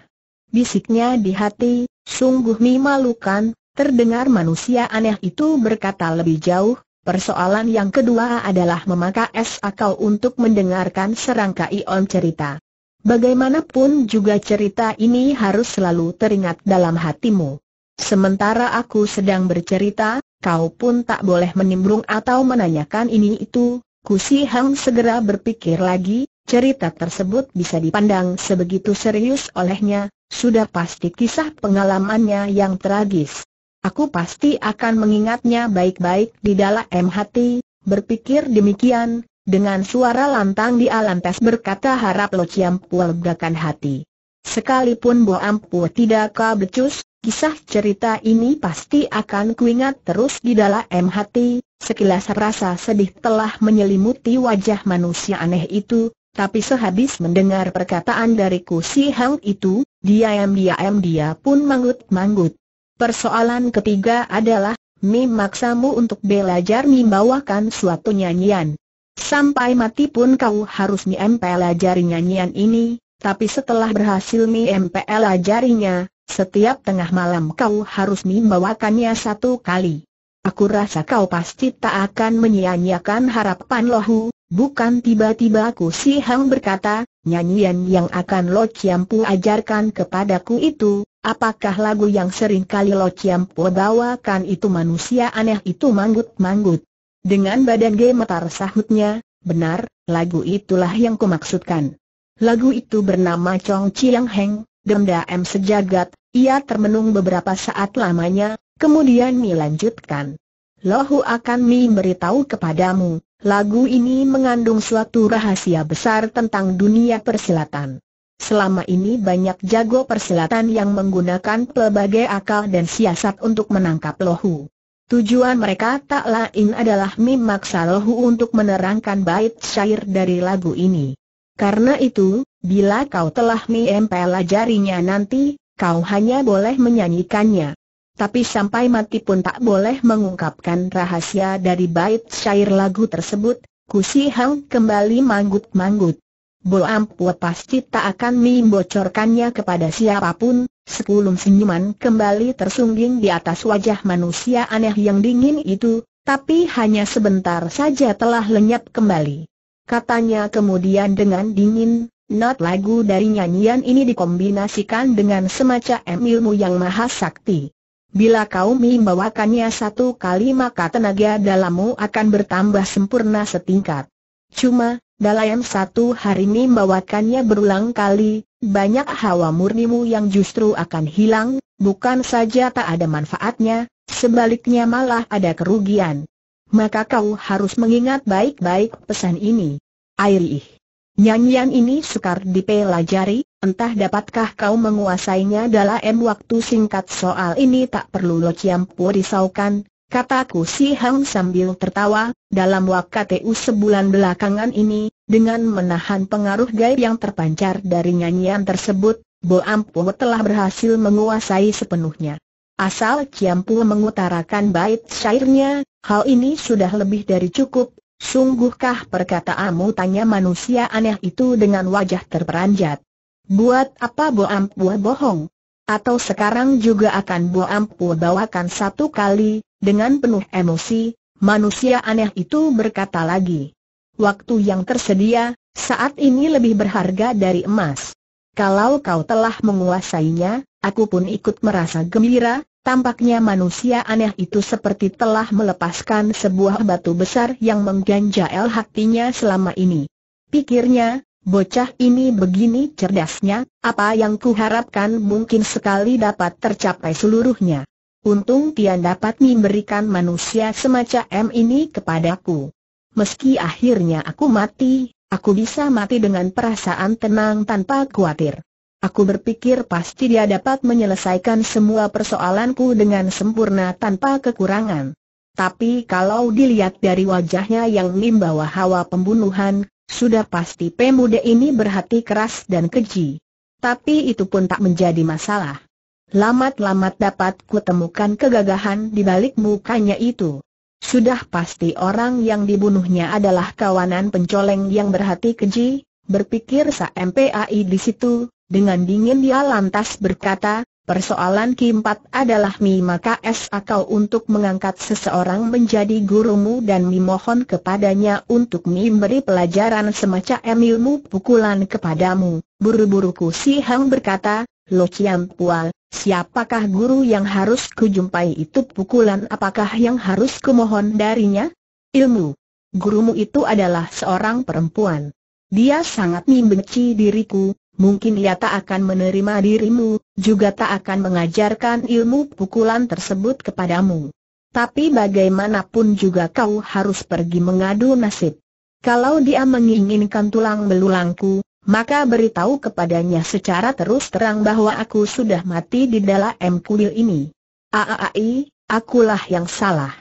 Bisiknya di hati, sungguh memalukan, Terdengar manusia aneh itu berkata lebih jauh, persoalan yang kedua adalah memakai es akal untuk mendengarkan serangkaian cerita. Bagaimanapun juga cerita ini harus selalu teringat dalam hatimu. Sementara aku sedang bercerita, kau pun tak boleh menimbrung atau menanyakan ini itu, Kusi Hang segera berpikir lagi, cerita tersebut bisa dipandang sebegitu serius olehnya, sudah pasti kisah pengalamannya yang tragis. Aku pasti akan mengingatnya baik-baik di dalam hati, berpikir demikian, dengan suara lantang di tes berkata harap Lo Chiam Pu legakan hati. Sekalipun Bo Ampu tidak becus, kisah cerita ini pasti akan kuingat terus di dalam hati, sekilas rasa sedih telah menyelimuti wajah manusia aneh itu, tapi sehabis mendengar perkataan dari Ku Si Hang itu, diam-diam dia pun manggut-manggut. Persoalan ketiga adalah, Mi maksamu untuk belajar Mi bawakan suatu nyanyian. Sampai mati pun kau harus Mi nyanyian ini, tapi setelah berhasil Mi setiap tengah malam kau harus Mi bawakannya satu kali. Aku rasa kau pasti tak akan menyia-nyiakan harapan lohu, bukan tiba-tiba aku si Hang berkata, nyanyian yang akan lo Ciampu ajarkan kepadaku itu, Apakah lagu yang sering kali Lo Chiampo bawakan itu manusia aneh itu manggut-manggut? Dengan badan gemetar sahutnya, benar, lagu itulah yang kumaksudkan. Lagu itu bernama Chong Chiang Heng, Denda M Sejagat, ia termenung beberapa saat lamanya, kemudian melanjutkan. Lohu akan mi beritahu kepadamu, lagu ini mengandung suatu rahasia besar tentang dunia persilatan. Selama ini banyak jago persilatan yang menggunakan pelbagai akal dan siasat untuk menangkap lohu. Tujuan mereka tak lain adalah memaksa lohu untuk menerangkan bait syair dari lagu ini. Karena itu, bila kau telah mempelajarinya nanti, kau hanya boleh menyanyikannya. Tapi sampai mati pun tak boleh mengungkapkan rahasia dari bait syair lagu tersebut, Kusi Hang kembali manggut-manggut. Bo Ampua pasti tak akan membocorkannya kepada siapapun, sebelum senyuman kembali tersungging di atas wajah manusia aneh yang dingin itu, tapi hanya sebentar saja telah lenyap kembali. Katanya kemudian dengan dingin, not lagu dari nyanyian ini dikombinasikan dengan semacam ilmu yang maha sakti. Bila kau membawakannya satu kali maka tenaga dalammu akan bertambah sempurna setingkat. Cuma, dalam satu hari ini membawakannya berulang kali, banyak hawa murnimu yang justru akan hilang, bukan saja tak ada manfaatnya, sebaliknya malah ada kerugian. Maka kau harus mengingat baik-baik pesan ini. Airih. Nyanyian ini sukar dipelajari, entah dapatkah kau menguasainya dalam waktu singkat soal ini tak perlu Lo Chiam risaukan, Kataku si Hang sambil tertawa, dalam waktu sebulan belakangan ini, dengan menahan pengaruh gaib yang terpancar dari nyanyian tersebut, Bo Ampu telah berhasil menguasai sepenuhnya. Asal Ciampu mengutarakan bait syairnya, hal ini sudah lebih dari cukup. Sungguhkah perkataanmu tanya manusia aneh itu dengan wajah terperanjat. Buat apa Bo Ampu bohong? Atau sekarang juga akan Bo Ampu bawakan satu kali, dengan penuh emosi, manusia aneh itu berkata lagi. Waktu yang tersedia, saat ini lebih berharga dari emas. Kalau kau telah menguasainya, aku pun ikut merasa gembira, tampaknya manusia aneh itu seperti telah melepaskan sebuah batu besar yang mengganjal hatinya selama ini. Pikirnya, bocah ini begini cerdasnya, apa yang kuharapkan mungkin sekali dapat tercapai seluruhnya. Untung Tian dapat memberikan manusia semacam ini kepadaku. Meski akhirnya aku mati, aku bisa mati dengan perasaan tenang tanpa khawatir. Aku berpikir pasti dia dapat menyelesaikan semua persoalanku dengan sempurna tanpa kekurangan. Tapi kalau dilihat dari wajahnya yang membawa hawa pembunuhan, sudah pasti pemuda ini berhati keras dan keji. Tapi itu pun tak menjadi masalah lamat-lamat dapat kutemukan kegagahan di balik mukanya itu. Sudah pasti orang yang dibunuhnya adalah kawanan pencoleng yang berhati keji, berpikir Sa MPAI di situ, dengan dingin dia lantas berkata, persoalan keempat adalah Mi maka kau untuk mengangkat seseorang menjadi gurumu dan Mi mohon kepadanya untuk memberi pelajaran semacam ilmu pukulan kepadamu. Buru-buru Ku Si Hang berkata, Lo Chiang Pual, Siapakah guru yang harus kujumpai itu pukulan apakah yang harus kumohon darinya? Ilmu. Gurumu itu adalah seorang perempuan. Dia sangat membenci diriku, mungkin ia tak akan menerima dirimu, juga tak akan mengajarkan ilmu pukulan tersebut kepadamu. Tapi bagaimanapun juga kau harus pergi mengadu nasib. Kalau dia menginginkan tulang belulangku, maka beritahu kepadanya secara terus terang bahwa aku sudah mati di dalam kuil ini. Aaai, akulah yang salah.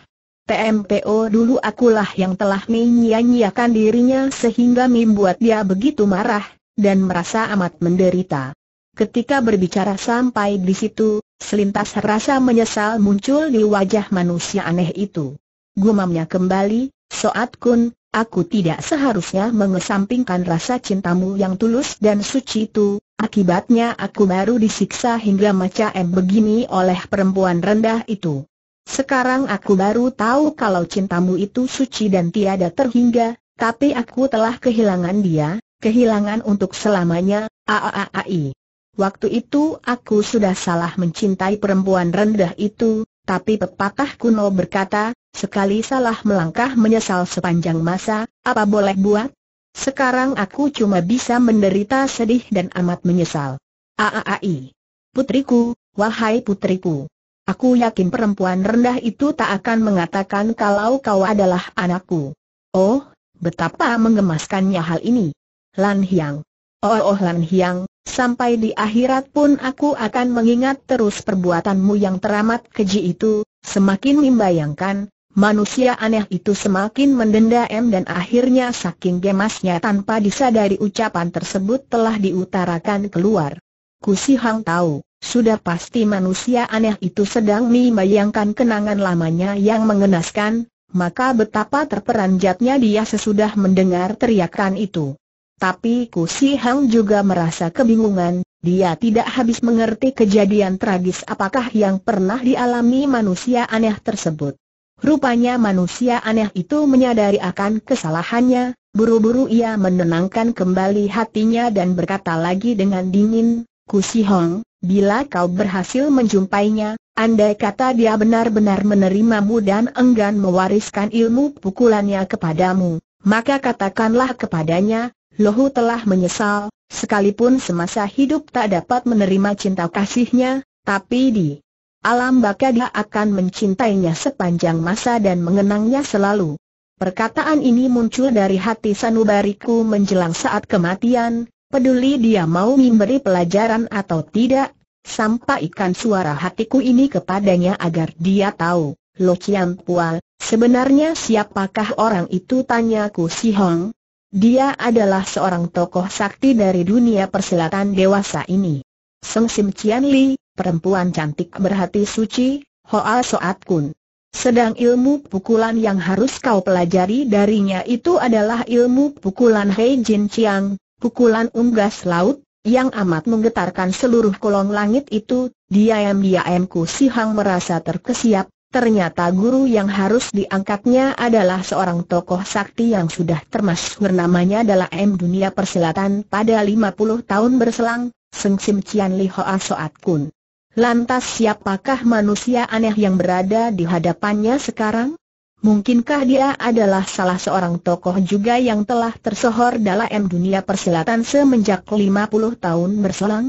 TMPO dulu akulah yang telah menyia-nyiakan dirinya sehingga membuat dia begitu marah, dan merasa amat menderita. Ketika berbicara sampai di situ, selintas rasa menyesal muncul di wajah manusia aneh itu. Gumamnya kembali, Soat Kun, Aku tidak seharusnya mengesampingkan rasa cintamu yang tulus dan suci itu, akibatnya aku baru disiksa hingga macam begini oleh perempuan rendah itu. Sekarang aku baru tahu kalau cintamu itu suci dan tiada terhingga, tapi aku telah kehilangan dia, kehilangan untuk selamanya, aaai. Waktu itu aku sudah salah mencintai perempuan rendah itu, tapi pepatah kuno berkata, Sekali salah melangkah menyesal sepanjang masa, apa boleh buat? Sekarang aku cuma bisa menderita sedih dan amat menyesal. Aaai. Putriku, wahai putriku. Aku yakin perempuan rendah itu tak akan mengatakan kalau kau adalah anakku. Oh, betapa mengemaskannya hal ini. Lan Hiang. Oh, oh Lan Hiang, sampai di akhirat pun aku akan mengingat terus perbuatanmu yang teramat keji itu, semakin membayangkan, Manusia aneh itu semakin mendendam dan akhirnya saking gemasnya tanpa disadari ucapan tersebut telah diutarakan keluar. Kusi Hang tahu, sudah pasti manusia aneh itu sedang membayangkan kenangan lamanya yang mengenaskan, maka betapa terperanjatnya dia sesudah mendengar teriakan itu. Tapi Kusi Hang juga merasa kebingungan, dia tidak habis mengerti kejadian tragis apakah yang pernah dialami manusia aneh tersebut. Rupanya manusia aneh itu menyadari akan kesalahannya, buru-buru ia menenangkan kembali hatinya dan berkata lagi dengan dingin, Hong, bila kau berhasil menjumpainya, andai kata dia benar-benar menerimamu dan enggan mewariskan ilmu pukulannya kepadamu, maka katakanlah kepadanya, Lohu telah menyesal, sekalipun semasa hidup tak dapat menerima cinta kasihnya, tapi di Alam baka dia akan mencintainya sepanjang masa dan mengenangnya selalu. Perkataan ini muncul dari hati sanubariku menjelang saat kematian, peduli dia mau memberi pelajaran atau tidak, sampaikan suara hatiku ini kepadanya agar dia tahu. Lo Chian Pual, sebenarnya siapakah orang itu tanyaku Si Hong? Dia adalah seorang tokoh sakti dari dunia persilatan dewasa ini. Seng Sim Cianli. Li, perempuan cantik berhati suci, Hoa Soat Kun. Sedang ilmu pukulan yang harus kau pelajari darinya itu adalah ilmu pukulan Hei Jin Chiang, pukulan unggas laut, yang amat menggetarkan seluruh kolong langit itu, diam-diam Ku Si Hang merasa terkesiap, ternyata guru yang harus diangkatnya adalah seorang tokoh sakti yang sudah termasuk namanya adalah M dunia persilatan pada 50 tahun berselang, Seng Sim Cian Li Hoa Soat Kun. Lantas siapakah manusia aneh yang berada di hadapannya sekarang? Mungkinkah dia adalah salah seorang tokoh juga yang telah tersohor dalam dunia persilatan semenjak 50 tahun berselang?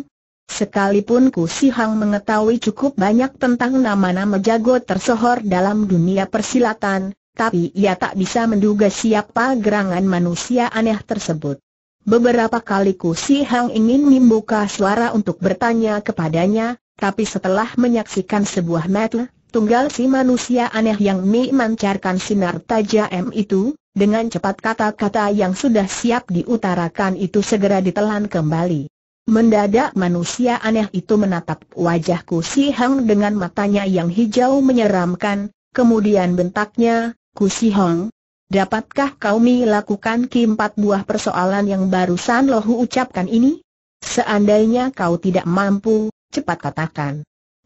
Sekalipun Ku Si Hang mengetahui cukup banyak tentang nama-nama jago tersohor dalam dunia persilatan, tapi ia tak bisa menduga siapa gerangan manusia aneh tersebut. Beberapa kali Ku Si Hang ingin membuka suara untuk bertanya kepadanya, tapi setelah menyaksikan sebuah mata, tunggal si manusia aneh yang memancarkan sinar tajam itu, dengan cepat kata-kata yang sudah siap diutarakan itu segera ditelan kembali. Mendadak manusia aneh itu menatap wajahku si Hang dengan matanya yang hijau menyeramkan, kemudian bentaknya, Ku si Hang, dapatkah kau melakukan keempat buah persoalan yang barusan lohu ucapkan ini? Seandainya kau tidak mampu, cepat katakan.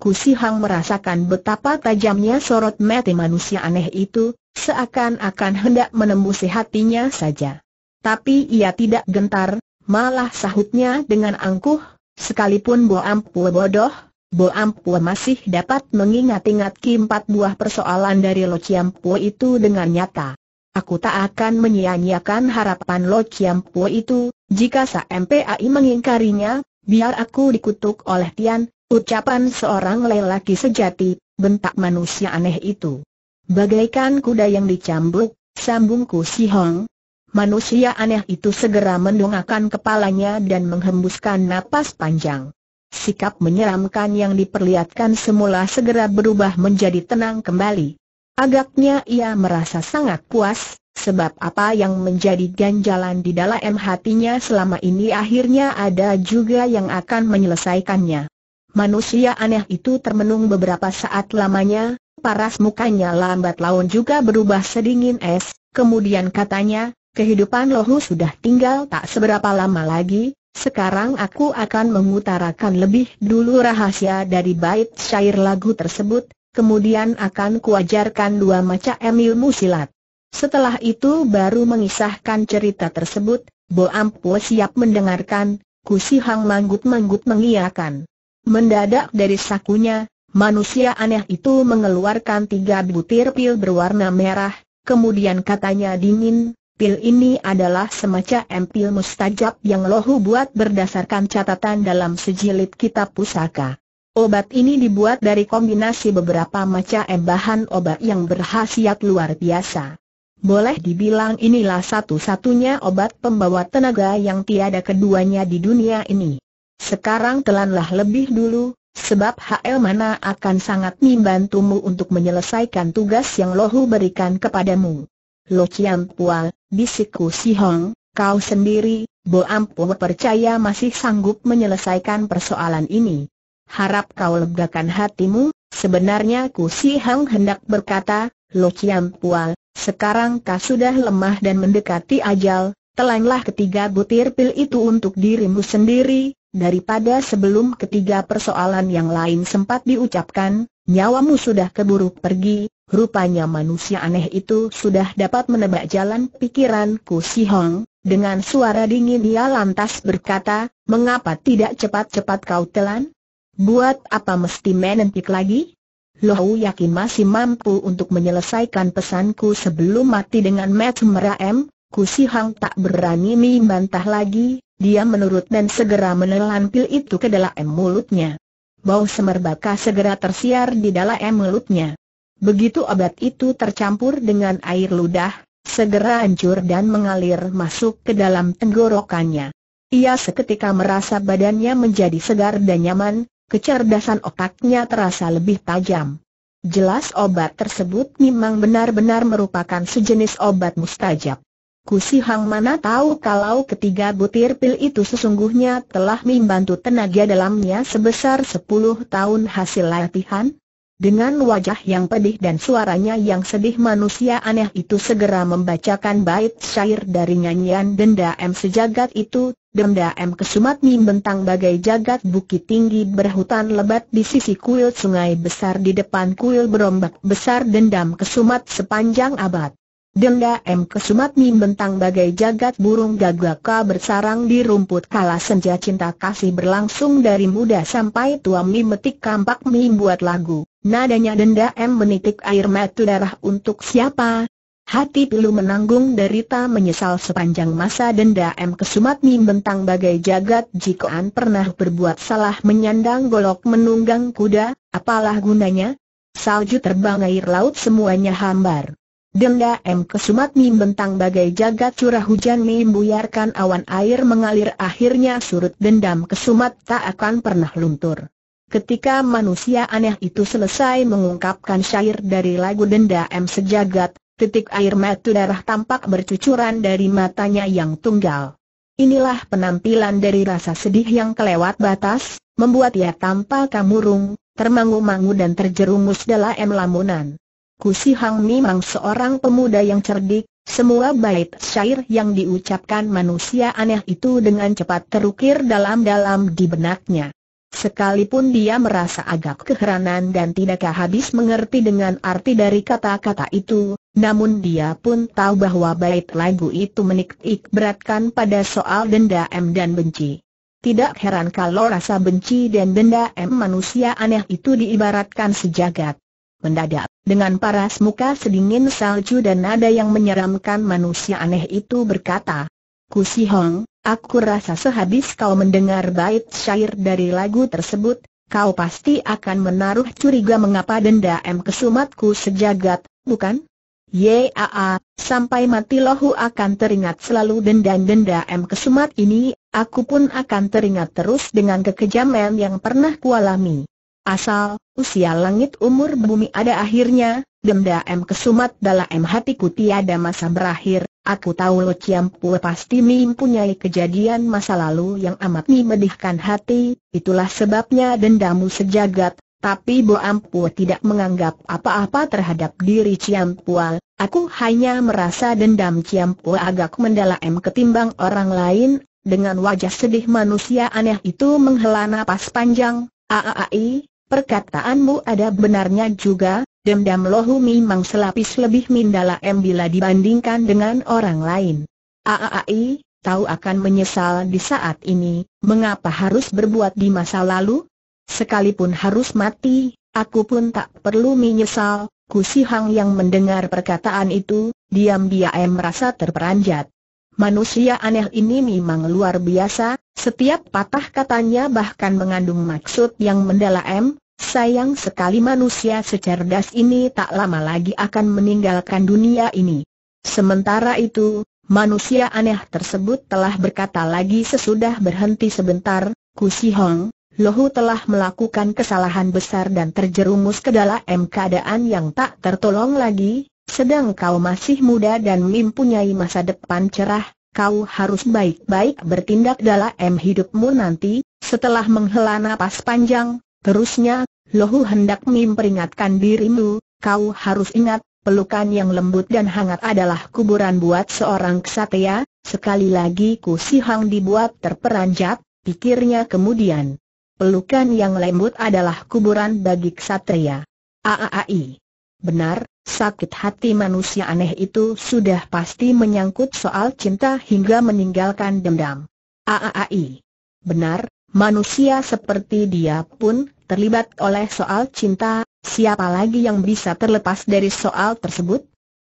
Kusi Hang merasakan betapa tajamnya sorot mata manusia aneh itu, seakan-akan hendak menembus hatinya saja. Tapi ia tidak gentar, malah sahutnya dengan angkuh, sekalipun Bo Ampue bodoh, Bo Ampue masih dapat mengingat-ingat keempat buah persoalan dari Lo Ciampue itu dengan nyata. Aku tak akan menyia-nyiakan harapan Lo Ciampue itu, jika Sa MPAI mengingkarinya, biar aku dikutuk oleh Tian, ucapan seorang lelaki sejati, bentak manusia aneh itu. Bagaikan kuda yang dicambuk, sambungku si Hong. Manusia aneh itu segera mendongakkan kepalanya dan menghembuskan napas panjang. Sikap menyeramkan yang diperlihatkan semula segera berubah menjadi tenang kembali. Agaknya ia merasa sangat puas, Sebab apa yang menjadi ganjalan di dalam hatinya selama ini akhirnya ada juga yang akan menyelesaikannya. Manusia aneh itu termenung beberapa saat lamanya, paras mukanya lambat laun juga berubah sedingin es, kemudian katanya, kehidupan lohu sudah tinggal tak seberapa lama lagi, sekarang aku akan mengutarakan lebih dulu rahasia dari bait syair lagu tersebut, kemudian akan kuajarkan dua macam ilmu silat. Setelah itu baru mengisahkan cerita tersebut, Bo Ampu siap mendengarkan, Kusi Hang manggut-manggut mengiakan. Mendadak dari sakunya, manusia aneh itu mengeluarkan tiga butir pil berwarna merah, kemudian katanya dingin, pil ini adalah semacam pil mustajab yang lohu buat berdasarkan catatan dalam sejilid kitab pusaka. Obat ini dibuat dari kombinasi beberapa macam bahan obat yang berkhasiat luar biasa. Boleh dibilang inilah satu-satunya obat pembawa tenaga yang tiada keduanya di dunia ini. Sekarang telanlah lebih dulu, sebab HL mana akan sangat membantumu untuk menyelesaikan tugas yang Lohu berikan kepadamu. Lo Chiam Pual, bisikku Si Hong, kau sendiri, Bo Ampu percaya masih sanggup menyelesaikan persoalan ini. Harap kau legakan hatimu, sebenarnya Ku Si Hong hendak berkata, Lo Chiam Pual, sekarang kau sudah lemah dan mendekati ajal, telanlah ketiga butir pil itu untuk dirimu sendiri, daripada sebelum ketiga persoalan yang lain sempat diucapkan, nyawamu sudah keburu pergi, rupanya manusia aneh itu sudah dapat menebak jalan pikiranku si Hong, dengan suara dingin dia lantas berkata, mengapa tidak cepat-cepat kau telan? Buat apa mesti menentik lagi? Lohu yakin masih mampu untuk menyelesaikan pesanku sebelum mati dengan Mat Meraem, Si Hang tak berani membantah lagi, dia menurut dan segera menelan pil itu ke dalam mulutnya. Bau semerbaka segera tersiar di dalam mulutnya. Begitu obat itu tercampur dengan air ludah, segera hancur dan mengalir masuk ke dalam tenggorokannya. Ia seketika merasa badannya menjadi segar dan nyaman, kecerdasan otaknya terasa lebih tajam. Jelas obat tersebut memang benar-benar merupakan sejenis obat mustajab. Kusi Hang mana tahu kalau ketiga butir pil itu sesungguhnya telah membantu tenaga dalamnya sebesar 10 tahun hasil latihan? Dengan wajah yang pedih dan suaranya yang sedih manusia aneh itu segera membacakan bait syair dari nyanyian Denda M sejagat itu, Denda M kesumat bentang bagai jagat bukit tinggi berhutan lebat di sisi kuil sungai besar di depan kuil berombak besar dendam kesumat sepanjang abad. Denda M kesumat bentang bagai jagat burung gagaka bersarang di rumput kala senja cinta kasih berlangsung dari muda sampai tua mim metik kampak mim buat lagu. Nadanya denda M menitik air mata darah untuk siapa? Hati pilu menanggung derita menyesal sepanjang masa denda M kesumat bentang bagai jagat jika an pernah berbuat salah menyandang golok menunggang kuda, apalah gunanya? Salju terbang air laut semuanya hambar. Denda M kesumat bentang bagai jagat curah hujan membuyarkan awan air mengalir akhirnya surut dendam kesumat tak akan pernah luntur. Ketika manusia aneh itu selesai mengungkapkan syair dari lagu denda M sejagat, titik air mata darah tampak bercucuran dari matanya yang tunggal. Inilah penampilan dari rasa sedih yang kelewat batas, membuat ia tampak kamurung, termangu-mangu dan terjerumus dalam lamunan. Kusi Hang memang seorang pemuda yang cerdik, semua bait syair yang diucapkan manusia aneh itu dengan cepat terukir dalam-dalam di benaknya. Sekalipun dia merasa agak keheranan dan tidak habis mengerti dengan arti dari kata-kata itu, namun dia pun tahu bahwa bait lagu itu menik-ik beratkan pada soal dendam dan benci. Tidak heran kalau rasa benci dan dendam manusia aneh itu diibaratkan sejagat. Mendadak, dengan paras muka sedingin salju dan nada yang menyeramkan manusia aneh itu berkata, Kusi Hong, Aku rasa sehabis kau mendengar bait syair dari lagu tersebut, kau pasti akan menaruh curiga mengapa denda M kesumatku sejagat, bukan? Yaa, sampai mati lohu akan teringat selalu denda denda M kesumat ini, aku pun akan teringat terus dengan kekejaman yang pernah kualami. Asal, usia langit umur bumi ada akhirnya, Denda M kesumat dalam m hatiku tiada masa berakhir, aku tahu Lo Chiam Pue pasti mempunyai kejadian masa lalu yang amat memedihkan hati, itulah sebabnya dendamu sejagat, tapi Bo Ampua tidak menganggap apa-apa terhadap diri Ciam aku hanya merasa dendam Ciam Pua agak mendalam ketimbang orang lain, dengan wajah sedih manusia aneh itu menghela napas panjang, aaai, perkataanmu ada benarnya juga, Dendam Lohu memang selapis lebih mindala M bila dibandingkan dengan orang lain. Aaai, tahu akan menyesal di saat ini, mengapa harus berbuat di masa lalu? Sekalipun harus mati, aku pun tak perlu menyesal, ku Hang yang mendengar perkataan itu, diam-diam merasa terperanjat. Manusia aneh ini memang luar biasa, setiap patah katanya bahkan mengandung maksud yang M. Sayang sekali manusia secerdas ini tak lama lagi akan meninggalkan dunia ini. Sementara itu, manusia aneh tersebut telah berkata lagi sesudah berhenti sebentar, Ku Si Hong, Lohu telah melakukan kesalahan besar dan terjerumus ke dalam keadaan yang tak tertolong lagi, sedang kau masih muda dan mempunyai masa depan cerah, kau harus baik-baik bertindak dalam hidupmu nanti, setelah menghela napas panjang, Terusnya, Lohu hendak memperingatkan dirimu, kau harus ingat, pelukan yang lembut dan hangat adalah kuburan buat seorang ksatria. sekali lagi Ku Si Hang dibuat terperanjat, pikirnya kemudian. Pelukan yang lembut adalah kuburan bagi kesatria. Aaai. Benar, sakit hati manusia aneh itu sudah pasti menyangkut soal cinta hingga meninggalkan dendam. Aaai. Benar, manusia seperti dia pun terlibat oleh soal cinta, siapa lagi yang bisa terlepas dari soal tersebut?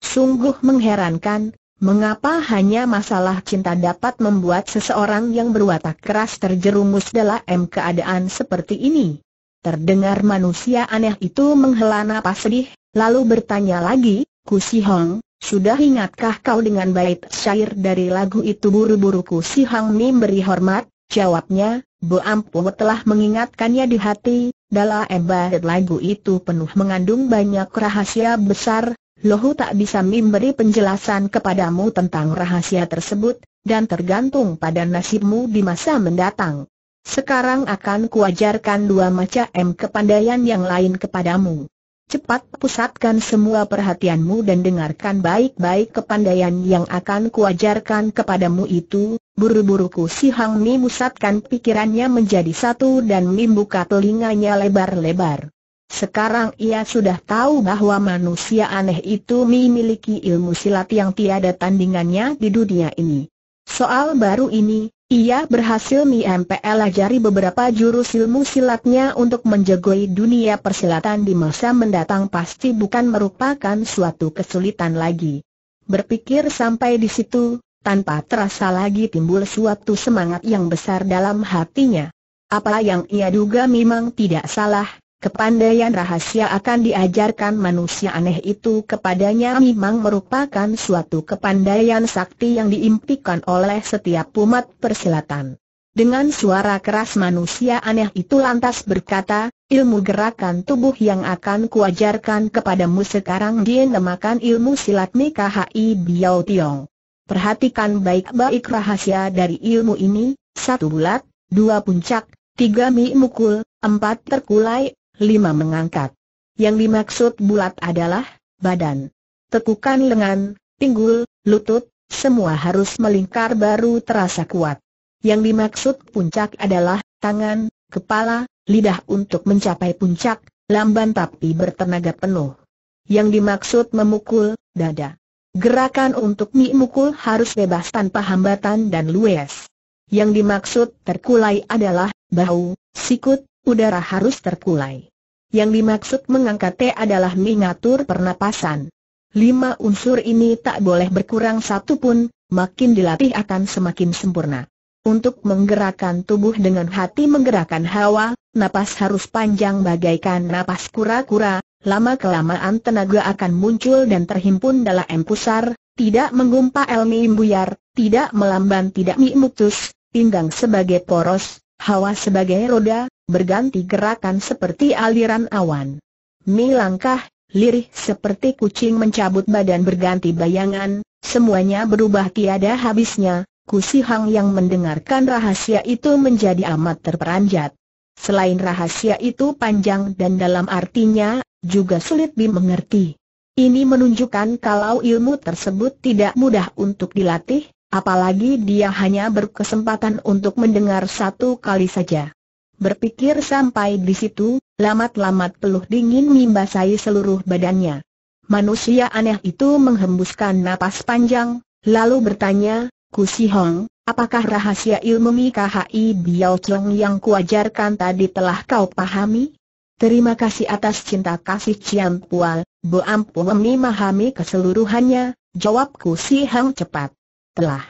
Sungguh mengherankan, mengapa hanya masalah cinta dapat membuat seseorang yang berwatak keras terjerumus dalam keadaan seperti ini? Terdengar manusia aneh itu menghela napas sedih, lalu bertanya lagi, Ku Si Hong, sudah ingatkah kau dengan bait syair dari lagu itu buru-buru Ku Si Hong memberi hormat? Jawabnya, Boampu telah mengingatkannya di hati, dalam ebarat lagu itu penuh mengandung banyak rahasia besar, Lohu tak bisa memberi penjelasan kepadamu tentang rahasia tersebut, dan tergantung pada nasibmu di masa mendatang. Sekarang akan kuajarkan dua macam kepandaian yang lain kepadamu. Cepat pusatkan semua perhatianmu dan dengarkan baik-baik kepandaian yang akan kuajarkan kepadamu itu. Buru-buruku si Hang Mi musatkan pikirannya menjadi satu dan membuka telinganya lebar-lebar. Sekarang ia sudah tahu bahwa manusia aneh itu memiliki ilmu silat yang tiada tandingannya di dunia ini. Soal baru ini, ia berhasil mempelajari beberapa jurus ilmu silatnya untuk menjegoi dunia persilatan di masa mendatang pasti bukan merupakan suatu kesulitan lagi. Berpikir sampai di situ, tanpa terasa lagi timbul suatu semangat yang besar dalam hatinya. Apa yang ia duga memang tidak salah, Kepandaian rahasia akan diajarkan manusia aneh itu kepadanya memang merupakan suatu kepandaian sakti yang diimpikan oleh setiap umat persilatan. Dengan suara keras manusia aneh itu lantas berkata, ilmu gerakan tubuh yang akan kuajarkan kepadamu sekarang dinamakan ilmu silat Mikahai Biao Tiong. Perhatikan baik-baik rahasia dari ilmu ini, satu bulat, dua puncak, tiga mi mukul, empat terkulai, lima mengangkat. Yang dimaksud bulat adalah badan, tekukan lengan, pinggul, lutut, semua harus melingkar baru terasa kuat. Yang dimaksud puncak adalah tangan, kepala, lidah untuk mencapai puncak, lamban tapi bertenaga penuh. Yang dimaksud memukul, dada. Gerakan untuk mi harus bebas tanpa hambatan dan luwes. Yang dimaksud terkulai adalah bahu, sikut, udara harus terkulai. Yang dimaksud mengangkat T adalah mengatur pernapasan. Lima unsur ini tak boleh berkurang satu pun, makin dilatih akan semakin sempurna. Untuk menggerakkan tubuh dengan hati menggerakkan hawa, napas harus panjang bagaikan napas kura-kura, lama-kelamaan tenaga akan muncul dan terhimpun dalam empusar, tidak menggumpa elmi imbuyar, tidak melamban tidak mi muktus, pinggang sebagai poros, hawa sebagai roda, berganti gerakan seperti aliran awan. Mi langkah, lirih seperti kucing mencabut badan berganti bayangan, semuanya berubah tiada habisnya, Kusi Hang yang mendengarkan rahasia itu menjadi amat terperanjat. Selain rahasia itu panjang dan dalam artinya, juga sulit dimengerti. Ini menunjukkan kalau ilmu tersebut tidak mudah untuk dilatih, apalagi dia hanya berkesempatan untuk mendengar satu kali saja. Berpikir sampai di situ, lamat-lamat peluh dingin membasahi seluruh badannya. Manusia aneh itu menghembuskan napas panjang, lalu bertanya, Ku Si Hong, apakah rahasia ilmu Mikahai Biao Chong yang kuajarkan tadi telah kau pahami? Terima kasih atas cinta kasih Cian Pual, bu Ampu memahami keseluruhannya, jawab Si Hong cepat. Telah.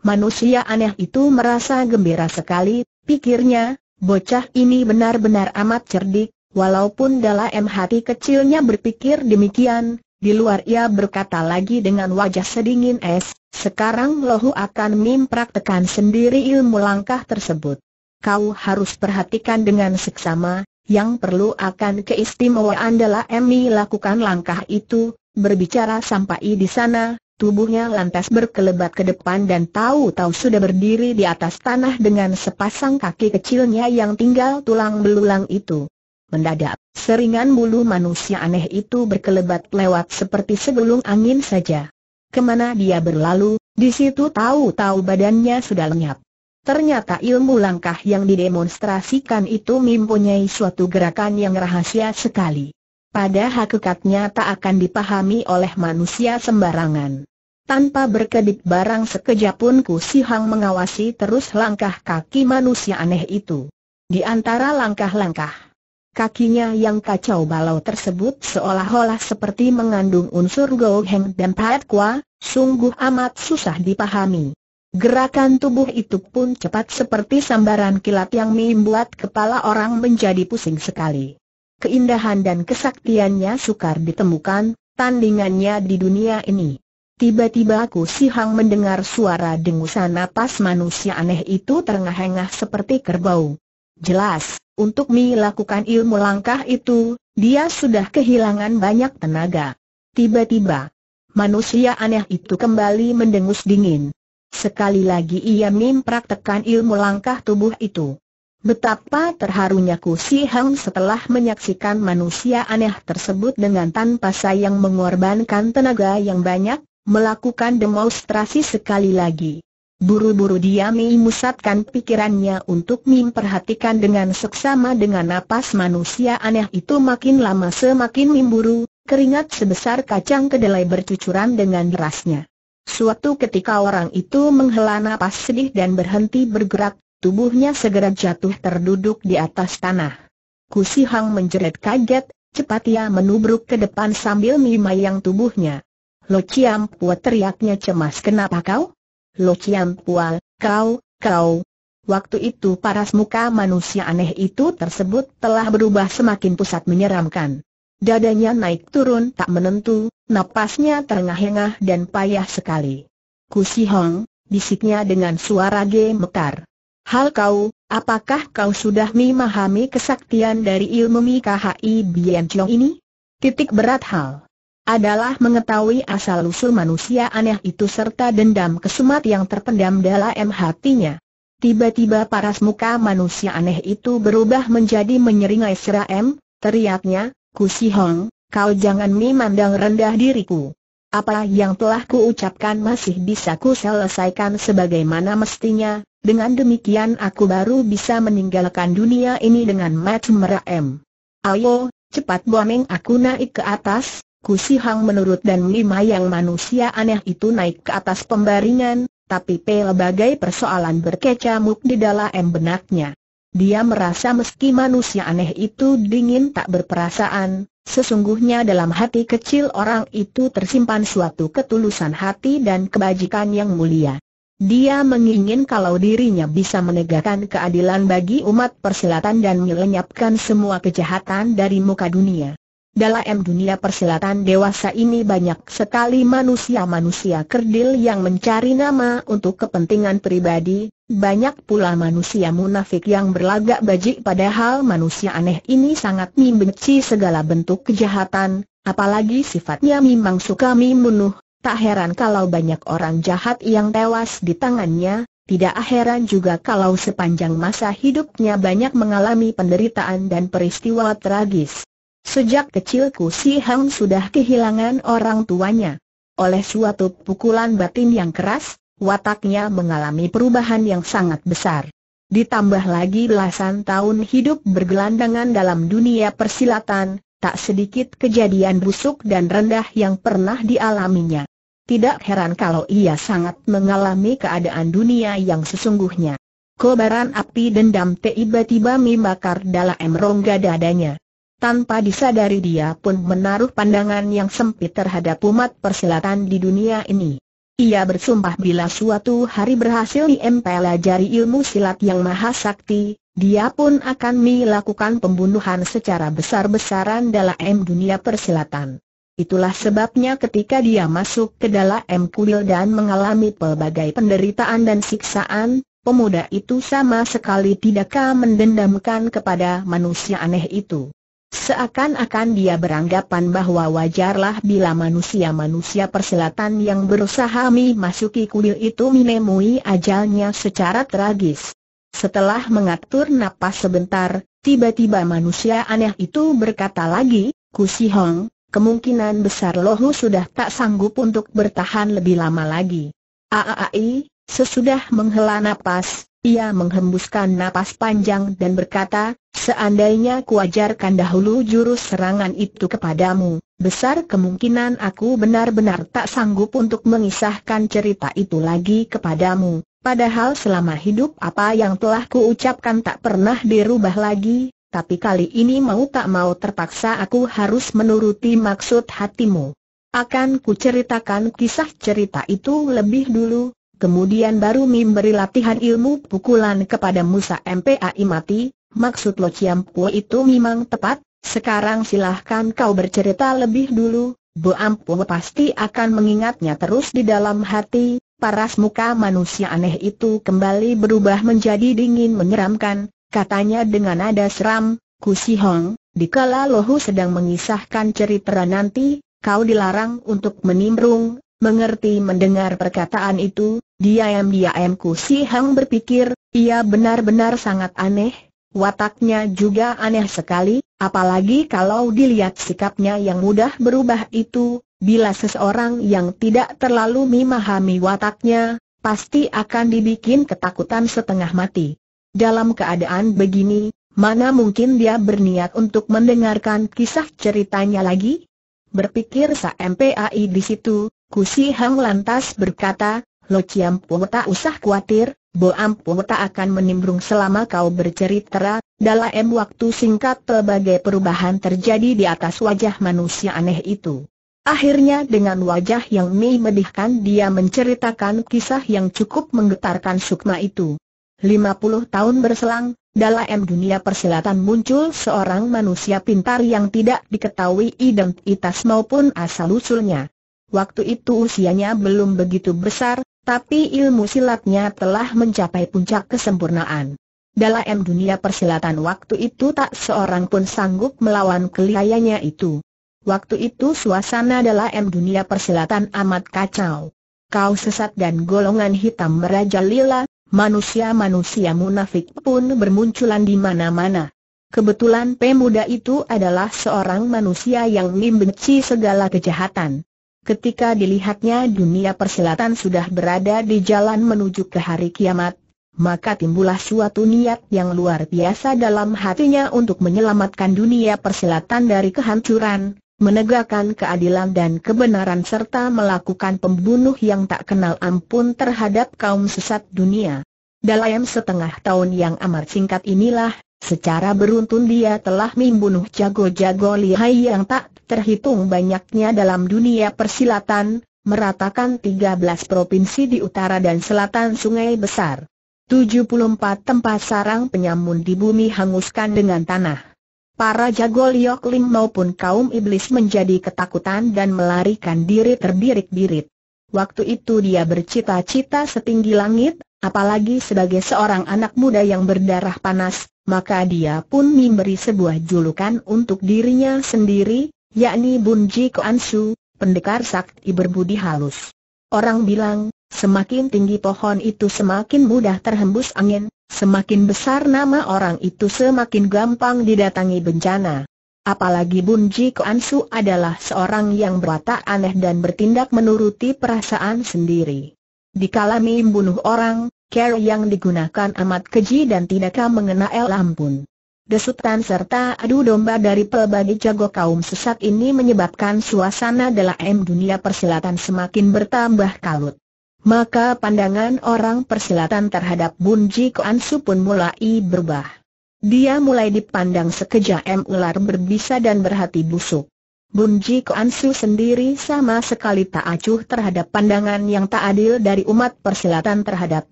Manusia aneh itu merasa gembira sekali, pikirnya, Bocah ini benar-benar amat cerdik, walaupun dalam hati kecilnya berpikir demikian, di luar ia berkata lagi dengan wajah sedingin es, sekarang lohu akan mempraktekan sendiri ilmu langkah tersebut. Kau harus perhatikan dengan seksama, yang perlu akan keistimewaan adalah dalam lakukan langkah itu, berbicara sampai di sana, Tubuhnya lantas berkelebat ke depan dan tahu-tahu sudah berdiri di atas tanah dengan sepasang kaki kecilnya yang tinggal tulang belulang itu. Mendadak, seringan bulu manusia aneh itu berkelebat lewat seperti segelung angin saja. Kemana dia berlalu, di situ tahu-tahu badannya sudah lenyap. Ternyata ilmu langkah yang didemonstrasikan itu mempunyai suatu gerakan yang rahasia sekali pada hakikatnya tak akan dipahami oleh manusia sembarangan. Tanpa berkedip barang sekejap pun Ku si Hang mengawasi terus langkah kaki manusia aneh itu. Di antara langkah-langkah Kakinya yang kacau balau tersebut seolah-olah seperti mengandung unsur goheng dan pahat kwa, sungguh amat susah dipahami. Gerakan tubuh itu pun cepat seperti sambaran kilat yang membuat kepala orang menjadi pusing sekali keindahan dan kesaktiannya sukar ditemukan, tandingannya di dunia ini. Tiba-tiba aku sihang mendengar suara dengusan napas manusia aneh itu terengah-engah seperti kerbau. Jelas, untuk Mi lakukan ilmu langkah itu, dia sudah kehilangan banyak tenaga. Tiba-tiba, manusia aneh itu kembali mendengus dingin. Sekali lagi ia mempraktekkan ilmu langkah tubuh itu. Betapa terharunya Ku Si Hang setelah menyaksikan manusia aneh tersebut dengan tanpa sayang mengorbankan tenaga yang banyak, melakukan demonstrasi sekali lagi. Buru-buru dia memusatkan pikirannya untuk memperhatikan dengan seksama dengan napas manusia aneh itu makin lama semakin memburu, keringat sebesar kacang kedelai bercucuran dengan derasnya. Suatu ketika orang itu menghela napas sedih dan berhenti bergerak, Tubuhnya segera jatuh terduduk di atas tanah. Kusi Hang menjerit kaget, cepat ia menubruk ke depan sambil memayang tubuhnya. Lo Chiam Pua teriaknya cemas kenapa kau? Lo Chiam Pua, kau, kau. Waktu itu paras muka manusia aneh itu tersebut telah berubah semakin pusat menyeramkan. Dadanya naik turun tak menentu, napasnya terengah-engah dan payah sekali. Kusi Hong, bisiknya dengan suara gemekar. Hal kau, apakah kau sudah memahami kesaktian dari ilmu Mikahi Bian Chong ini? Titik berat hal adalah mengetahui asal-usul manusia aneh itu serta dendam kesumat yang terpendam dalam hatinya. Tiba-tiba paras muka manusia aneh itu berubah menjadi menyeringai seram, teriaknya, Ku Si Hong, kau jangan memandang rendah diriku. Apa yang telah kuucapkan masih bisa ku selesaikan sebagaimana mestinya, dengan demikian aku baru bisa meninggalkan dunia ini dengan mata meraem. Ayo, cepat buaming aku naik ke atas, kusihang menurut dan lima yang manusia aneh itu naik ke atas pembaringan, tapi pelbagai persoalan berkecamuk di dalam benaknya. Dia merasa meski manusia aneh itu dingin tak berperasaan, sesungguhnya dalam hati kecil orang itu tersimpan suatu ketulusan hati dan kebajikan yang mulia. Dia mengingin kalau dirinya bisa menegakkan keadilan bagi umat persilatan dan melenyapkan semua kejahatan dari muka dunia. Dalam dunia persilatan dewasa ini banyak sekali manusia-manusia kerdil yang mencari nama untuk kepentingan pribadi, banyak pula manusia munafik yang berlagak bajik padahal manusia aneh ini sangat membenci segala bentuk kejahatan, apalagi sifatnya memang suka membunuh, tak heran kalau banyak orang jahat yang tewas di tangannya, tidak heran juga kalau sepanjang masa hidupnya banyak mengalami penderitaan dan peristiwa tragis. Sejak kecilku Si Hang sudah kehilangan orang tuanya. Oleh suatu pukulan batin yang keras, wataknya mengalami perubahan yang sangat besar. Ditambah lagi belasan tahun hidup bergelandangan dalam dunia persilatan, tak sedikit kejadian busuk dan rendah yang pernah dialaminya. Tidak heran kalau ia sangat mengalami keadaan dunia yang sesungguhnya. Kobaran api dendam tiba-tiba membakar dalam rongga dadanya. Tanpa disadari dia pun menaruh pandangan yang sempit terhadap umat persilatan di dunia ini. Ia bersumpah bila suatu hari berhasil mempelajari ilmu silat yang maha sakti, dia pun akan melakukan pembunuhan secara besar-besaran dalam dunia persilatan. Itulah sebabnya ketika dia masuk ke dalam kuil dan mengalami pelbagai penderitaan dan siksaan, pemuda itu sama sekali tidakkah mendendamkan kepada manusia aneh itu. Seakan-akan dia beranggapan bahwa wajarlah bila manusia-manusia perselatan yang berusaha memasuki kuil itu menemui ajalnya secara tragis. Setelah mengatur napas sebentar, tiba-tiba manusia aneh itu berkata lagi, "Ku si Hong, kemungkinan besar Lohu sudah tak sanggup untuk bertahan lebih lama lagi. Aai, sesudah menghela napas, ia menghembuskan napas panjang dan berkata, Seandainya kuajarkan dahulu jurus serangan itu kepadamu, besar kemungkinan aku benar-benar tak sanggup untuk mengisahkan cerita itu lagi kepadamu. Padahal selama hidup apa yang telah kuucapkan tak pernah dirubah lagi, tapi kali ini mau tak mau terpaksa aku harus menuruti maksud hatimu. Akan ku ceritakan kisah cerita itu lebih dulu, Kemudian baru memberi latihan ilmu pukulan kepada Musa MPA imati, maksud Lo Ciampu itu memang tepat, sekarang silahkan kau bercerita lebih dulu, Bo Ampu pasti akan mengingatnya terus di dalam hati, paras muka manusia aneh itu kembali berubah menjadi dingin menyeramkan, katanya dengan nada seram, Ku Si Hong, dikala Lohu sedang mengisahkan cerita nanti, kau dilarang untuk menimbrung, Mengerti mendengar perkataan itu, diam-diam Ku Si Hang berpikir, ia benar-benar sangat aneh, wataknya juga aneh sekali, apalagi kalau dilihat sikapnya yang mudah berubah itu, bila seseorang yang tidak terlalu memahami wataknya, pasti akan dibikin ketakutan setengah mati. Dalam keadaan begini, mana mungkin dia berniat untuk mendengarkan kisah ceritanya lagi? Berpikir sa MPAI di situ, Kusi Hang lantas berkata, Lo Chiam Po tak usah khawatir, Bo Ampo tak akan menimbrung selama kau bercerita. Dalam waktu singkat pelbagai perubahan terjadi di atas wajah manusia aneh itu. Akhirnya dengan wajah yang medihkan dia menceritakan kisah yang cukup menggetarkan Sukma itu. 50 tahun berselang, dalam dunia persilatan muncul seorang manusia pintar yang tidak diketahui identitas maupun asal-usulnya. Waktu itu usianya belum begitu besar, tapi ilmu silatnya telah mencapai puncak kesempurnaan. Dalam dunia persilatan waktu itu tak seorang pun sanggup melawan kelihayanya itu. Waktu itu suasana dalam dunia persilatan amat kacau. Kau sesat dan golongan hitam merajalela, manusia-manusia munafik pun bermunculan di mana-mana. Kebetulan pemuda itu adalah seorang manusia yang membenci segala kejahatan. Ketika dilihatnya dunia perselatan sudah berada di jalan menuju ke hari kiamat, maka timbullah suatu niat yang luar biasa dalam hatinya untuk menyelamatkan dunia perselatan dari kehancuran, menegakkan keadilan dan kebenaran serta melakukan pembunuh yang tak kenal ampun terhadap kaum sesat dunia. Dalam setengah tahun yang amat singkat inilah, Secara beruntun dia telah membunuh jago-jago lihai yang tak terhitung banyaknya dalam dunia persilatan, meratakan 13 provinsi di utara dan selatan sungai besar. 74 tempat sarang penyamun di bumi hanguskan dengan tanah. Para jago Liok Lim maupun kaum iblis menjadi ketakutan dan melarikan diri terbirik-birit. Waktu itu dia bercita-cita setinggi langit, apalagi sebagai seorang anak muda yang berdarah panas, maka dia pun memberi sebuah julukan untuk dirinya sendiri, yakni Bunji Koansu, pendekar sakti berbudi halus. Orang bilang, semakin tinggi pohon itu semakin mudah terhembus angin, semakin besar nama orang itu semakin gampang didatangi bencana. Apalagi Bunji Koansu adalah seorang yang berwatak aneh dan bertindak menuruti perasaan sendiri. Dikalami membunuh orang, Care yang digunakan amat keji dan tidakkah mengena el pun. Desutan serta adu domba dari pelbagai jago kaum sesat ini menyebabkan suasana dalam dunia persilatan semakin bertambah kalut. Maka pandangan orang persilatan terhadap Bun Ji pun mulai berubah. Dia mulai dipandang sekejap M ular berbisa dan berhati busuk. Bunji Koansu sendiri sama sekali tak acuh terhadap pandangan yang tak adil dari umat persilatan terhadap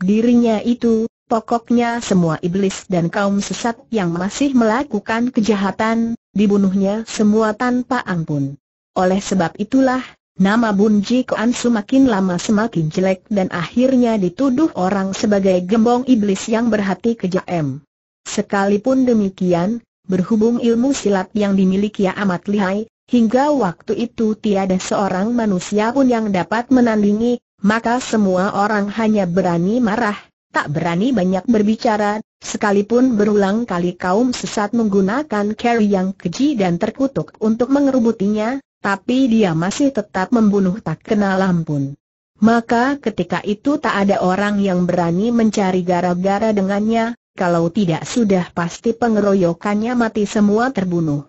dirinya itu, pokoknya semua iblis dan kaum sesat yang masih melakukan kejahatan, dibunuhnya semua tanpa ampun. Oleh sebab itulah, nama Bunji Koansu makin lama semakin jelek dan akhirnya dituduh orang sebagai gembong iblis yang berhati kejam. Sekalipun demikian, berhubung ilmu silat yang dimiliki amat lihai, Hingga waktu itu tiada seorang manusia pun yang dapat menandingi, maka semua orang hanya berani marah, tak berani banyak berbicara, sekalipun berulang kali kaum sesat menggunakan carry yang keji dan terkutuk untuk mengerubutinya, tapi dia masih tetap membunuh tak kenal ampun. Maka ketika itu tak ada orang yang berani mencari gara-gara dengannya, kalau tidak sudah pasti pengeroyokannya mati semua terbunuh.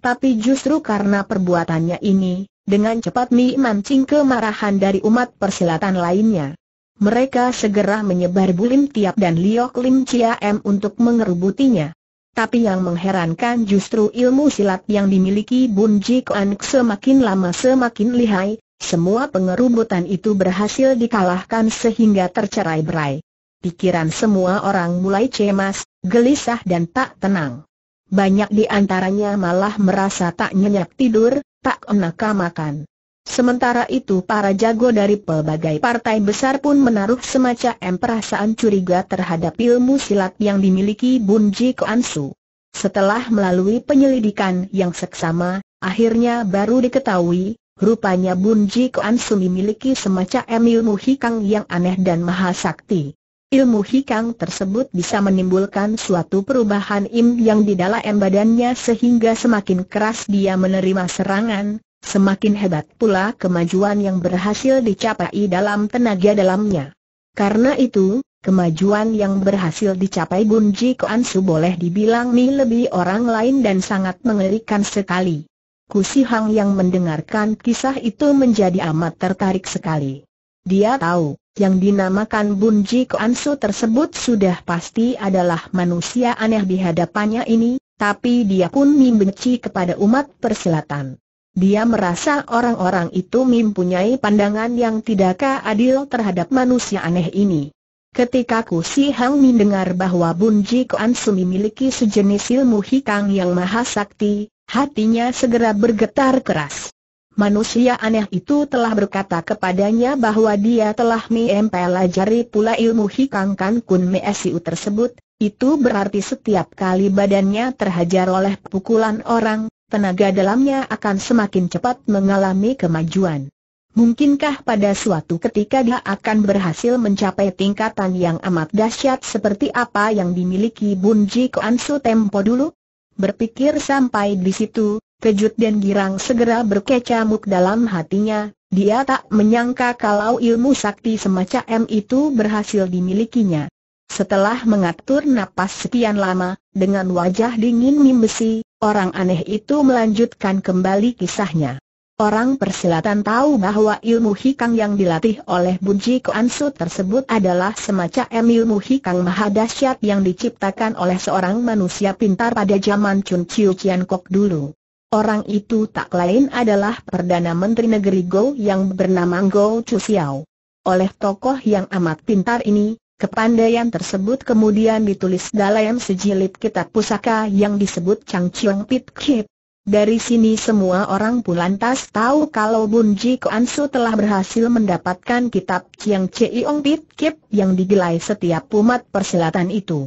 Tapi justru karena perbuatannya ini, dengan cepat mi mancing kemarahan dari umat persilatan lainnya. Mereka segera menyebar Bulim Tiap dan Liok Lim Chia M untuk mengerubutinya. Tapi yang mengherankan justru ilmu silat yang dimiliki Bun Ji Kuan semakin lama semakin lihai, semua pengerubutan itu berhasil dikalahkan sehingga tercerai-berai. Pikiran semua orang mulai cemas, gelisah dan tak tenang banyak di antaranya malah merasa tak nyenyak tidur, tak enak makan. Sementara itu para jago dari pelbagai partai besar pun menaruh semacam perasaan curiga terhadap ilmu silat yang dimiliki Bun Ji Ansu. Setelah melalui penyelidikan yang seksama, akhirnya baru diketahui, rupanya Bun Ji Ansu memiliki semacam ilmu hikang yang aneh dan mahasakti. Ilmu hikang tersebut bisa menimbulkan suatu perubahan im yang di dalam badannya sehingga semakin keras dia menerima serangan, semakin hebat pula kemajuan yang berhasil dicapai dalam tenaga dalamnya. Karena itu, kemajuan yang berhasil dicapai Bunji Su boleh dibilang lebih orang lain dan sangat mengerikan sekali. Kusi Hang yang mendengarkan kisah itu menjadi amat tertarik sekali. Dia tahu, yang dinamakan Bunji Koansu tersebut sudah pasti adalah manusia aneh di hadapannya ini, tapi dia pun membenci kepada umat persilatan. Dia merasa orang-orang itu mempunyai pandangan yang tidak adil terhadap manusia aneh ini. Ketika Ku Si Hang mendengar bahwa Bunji Koansu memiliki sejenis ilmu hikang yang maha sakti, hatinya segera bergetar keras manusia aneh itu telah berkata kepadanya bahwa dia telah mempelajari pula ilmu hikang kan kun mesiu tersebut, itu berarti setiap kali badannya terhajar oleh pukulan orang, tenaga dalamnya akan semakin cepat mengalami kemajuan. Mungkinkah pada suatu ketika dia akan berhasil mencapai tingkatan yang amat dahsyat seperti apa yang dimiliki Bunji Koansu Tempo dulu? Berpikir sampai di situ, Kejut dan girang segera berkecamuk dalam hatinya, dia tak menyangka kalau ilmu sakti semacam itu berhasil dimilikinya. Setelah mengatur napas sekian lama, dengan wajah dingin mimbesi, orang aneh itu melanjutkan kembali kisahnya. Orang persilatan tahu bahwa ilmu hikang yang dilatih oleh Bunji Koansu tersebut adalah semacam ilmu hikang mahadasyat yang diciptakan oleh seorang manusia pintar pada zaman Chun Chiu Kok dulu. Orang itu tak lain adalah Perdana Menteri Negeri Go yang bernama Go Chu Xiao. Oleh tokoh yang amat pintar ini, kepandaian tersebut kemudian ditulis dalam sejilid kitab pusaka yang disebut Chang Chiong Pit Kip. Dari sini semua orang pun lantas tahu kalau Bun Ji Kuan Su telah berhasil mendapatkan kitab Chiang Chiong Pit Kip yang digelai setiap umat persilatan itu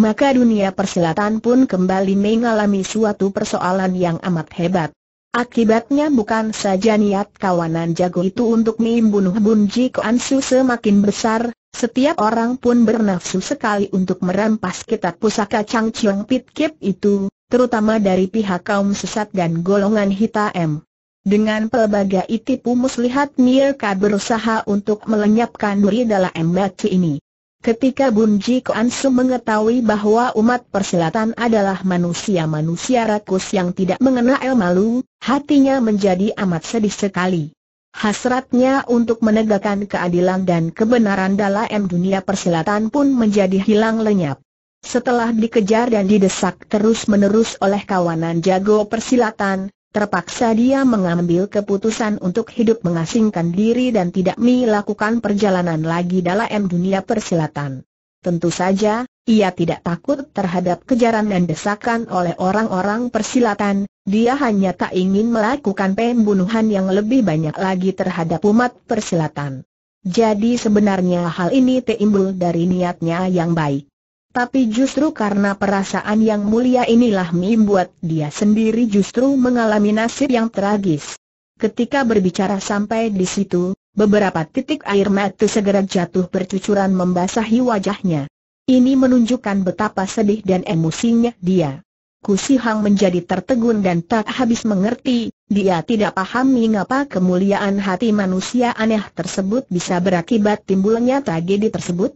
maka dunia persilatan pun kembali mengalami suatu persoalan yang amat hebat. Akibatnya bukan saja niat kawanan jago itu untuk membunuh Bunji Ansu semakin besar, setiap orang pun bernafsu sekali untuk merampas kitab pusaka Chang Chiong Pit Kip itu, terutama dari pihak kaum sesat dan golongan hitam. Dengan pelbagai tipu muslihat Mirka berusaha untuk melenyapkan duri dalam embat ini. Ketika Bun Ji mengetahui bahwa umat persilatan adalah manusia-manusia rakus yang tidak mengenal malu, hatinya menjadi amat sedih sekali. Hasratnya untuk menegakkan keadilan dan kebenaran dalam dunia persilatan pun menjadi hilang lenyap. Setelah dikejar dan didesak terus-menerus oleh kawanan jago persilatan, Terpaksa dia mengambil keputusan untuk hidup mengasingkan diri dan tidak melakukan perjalanan lagi dalam dunia persilatan. Tentu saja, ia tidak takut terhadap kejaran dan desakan oleh orang-orang persilatan, dia hanya tak ingin melakukan pembunuhan yang lebih banyak lagi terhadap umat persilatan. Jadi sebenarnya hal ini timbul dari niatnya yang baik. Tapi justru karena perasaan yang mulia inilah membuat dia sendiri justru mengalami nasib yang tragis. Ketika berbicara sampai di situ, beberapa titik air mata segera jatuh bercucuran membasahi wajahnya. Ini menunjukkan betapa sedih dan emosinya dia. Hang menjadi tertegun dan tak habis mengerti, dia tidak paham mengapa kemuliaan hati manusia aneh tersebut bisa berakibat timbulnya tragedi tersebut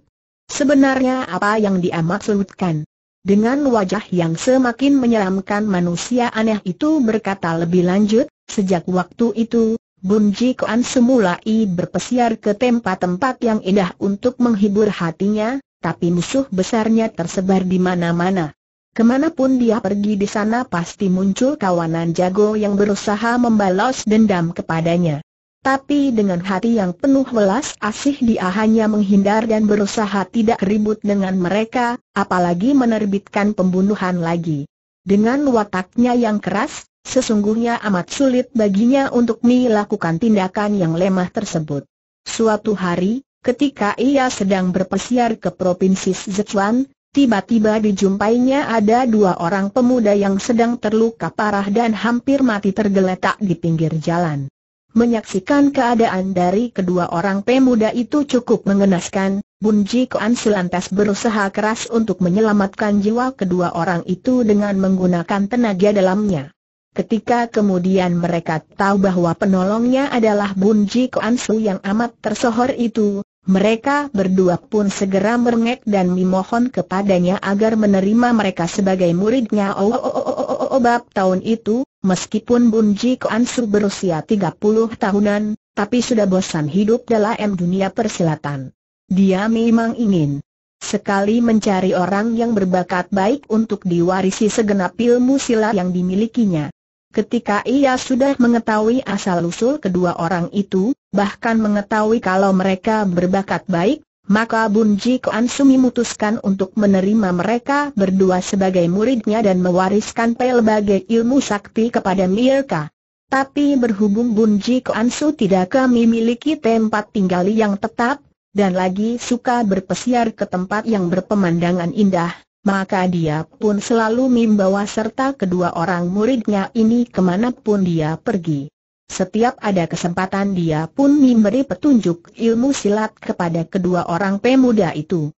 Sebenarnya apa yang dia maksudkan? Dengan wajah yang semakin menyeramkan manusia aneh itu berkata lebih lanjut, sejak waktu itu, Bun Ji Kuan semulai berpesiar ke tempat-tempat yang indah untuk menghibur hatinya, tapi musuh besarnya tersebar di mana-mana. Kemanapun dia pergi di sana pasti muncul kawanan jago yang berusaha membalas dendam kepadanya. Tapi dengan hati yang penuh welas asih dia hanya menghindar dan berusaha tidak ribut dengan mereka, apalagi menerbitkan pembunuhan lagi. Dengan wataknya yang keras, sesungguhnya amat sulit baginya untuk melakukan tindakan yang lemah tersebut. Suatu hari, ketika ia sedang berpesiar ke Provinsi Zhejiang, tiba-tiba dijumpainya ada dua orang pemuda yang sedang terluka parah dan hampir mati tergeletak di pinggir jalan. Menyaksikan keadaan dari kedua orang pemuda itu cukup mengenaskan, Bun Ji Kuan Sulantas berusaha keras untuk menyelamatkan jiwa kedua orang itu dengan menggunakan tenaga dalamnya. Ketika kemudian mereka tahu bahwa penolongnya adalah Bun Ji Kuan Su yang amat tersohor itu, mereka berdua pun segera merengek dan memohon kepadanya agar menerima mereka sebagai muridnya Oh, oh, oh, oh, oh, oh, oh Bab tahun itu, meskipun Bun Ji berusia Su berusia 30 tahunan, tapi sudah bosan hidup dalam dunia persilatan. Dia memang ingin sekali mencari orang yang berbakat baik untuk diwarisi segenap ilmu silat yang dimilikinya. Ketika ia sudah mengetahui asal-usul kedua orang itu, bahkan mengetahui kalau mereka berbakat baik, maka Bun Ji Kuan Sumi memutuskan untuk menerima mereka berdua sebagai muridnya dan mewariskan pelbagai ilmu sakti kepada mereka. Tapi berhubung Bun Ji Kuan Su tidak kami miliki tempat tinggal yang tetap, dan lagi suka berpesiar ke tempat yang berpemandangan indah, maka dia pun selalu membawa serta kedua orang muridnya ini kemanapun dia pergi. Setiap ada kesempatan dia pun memberi petunjuk ilmu silat kepada kedua orang pemuda itu.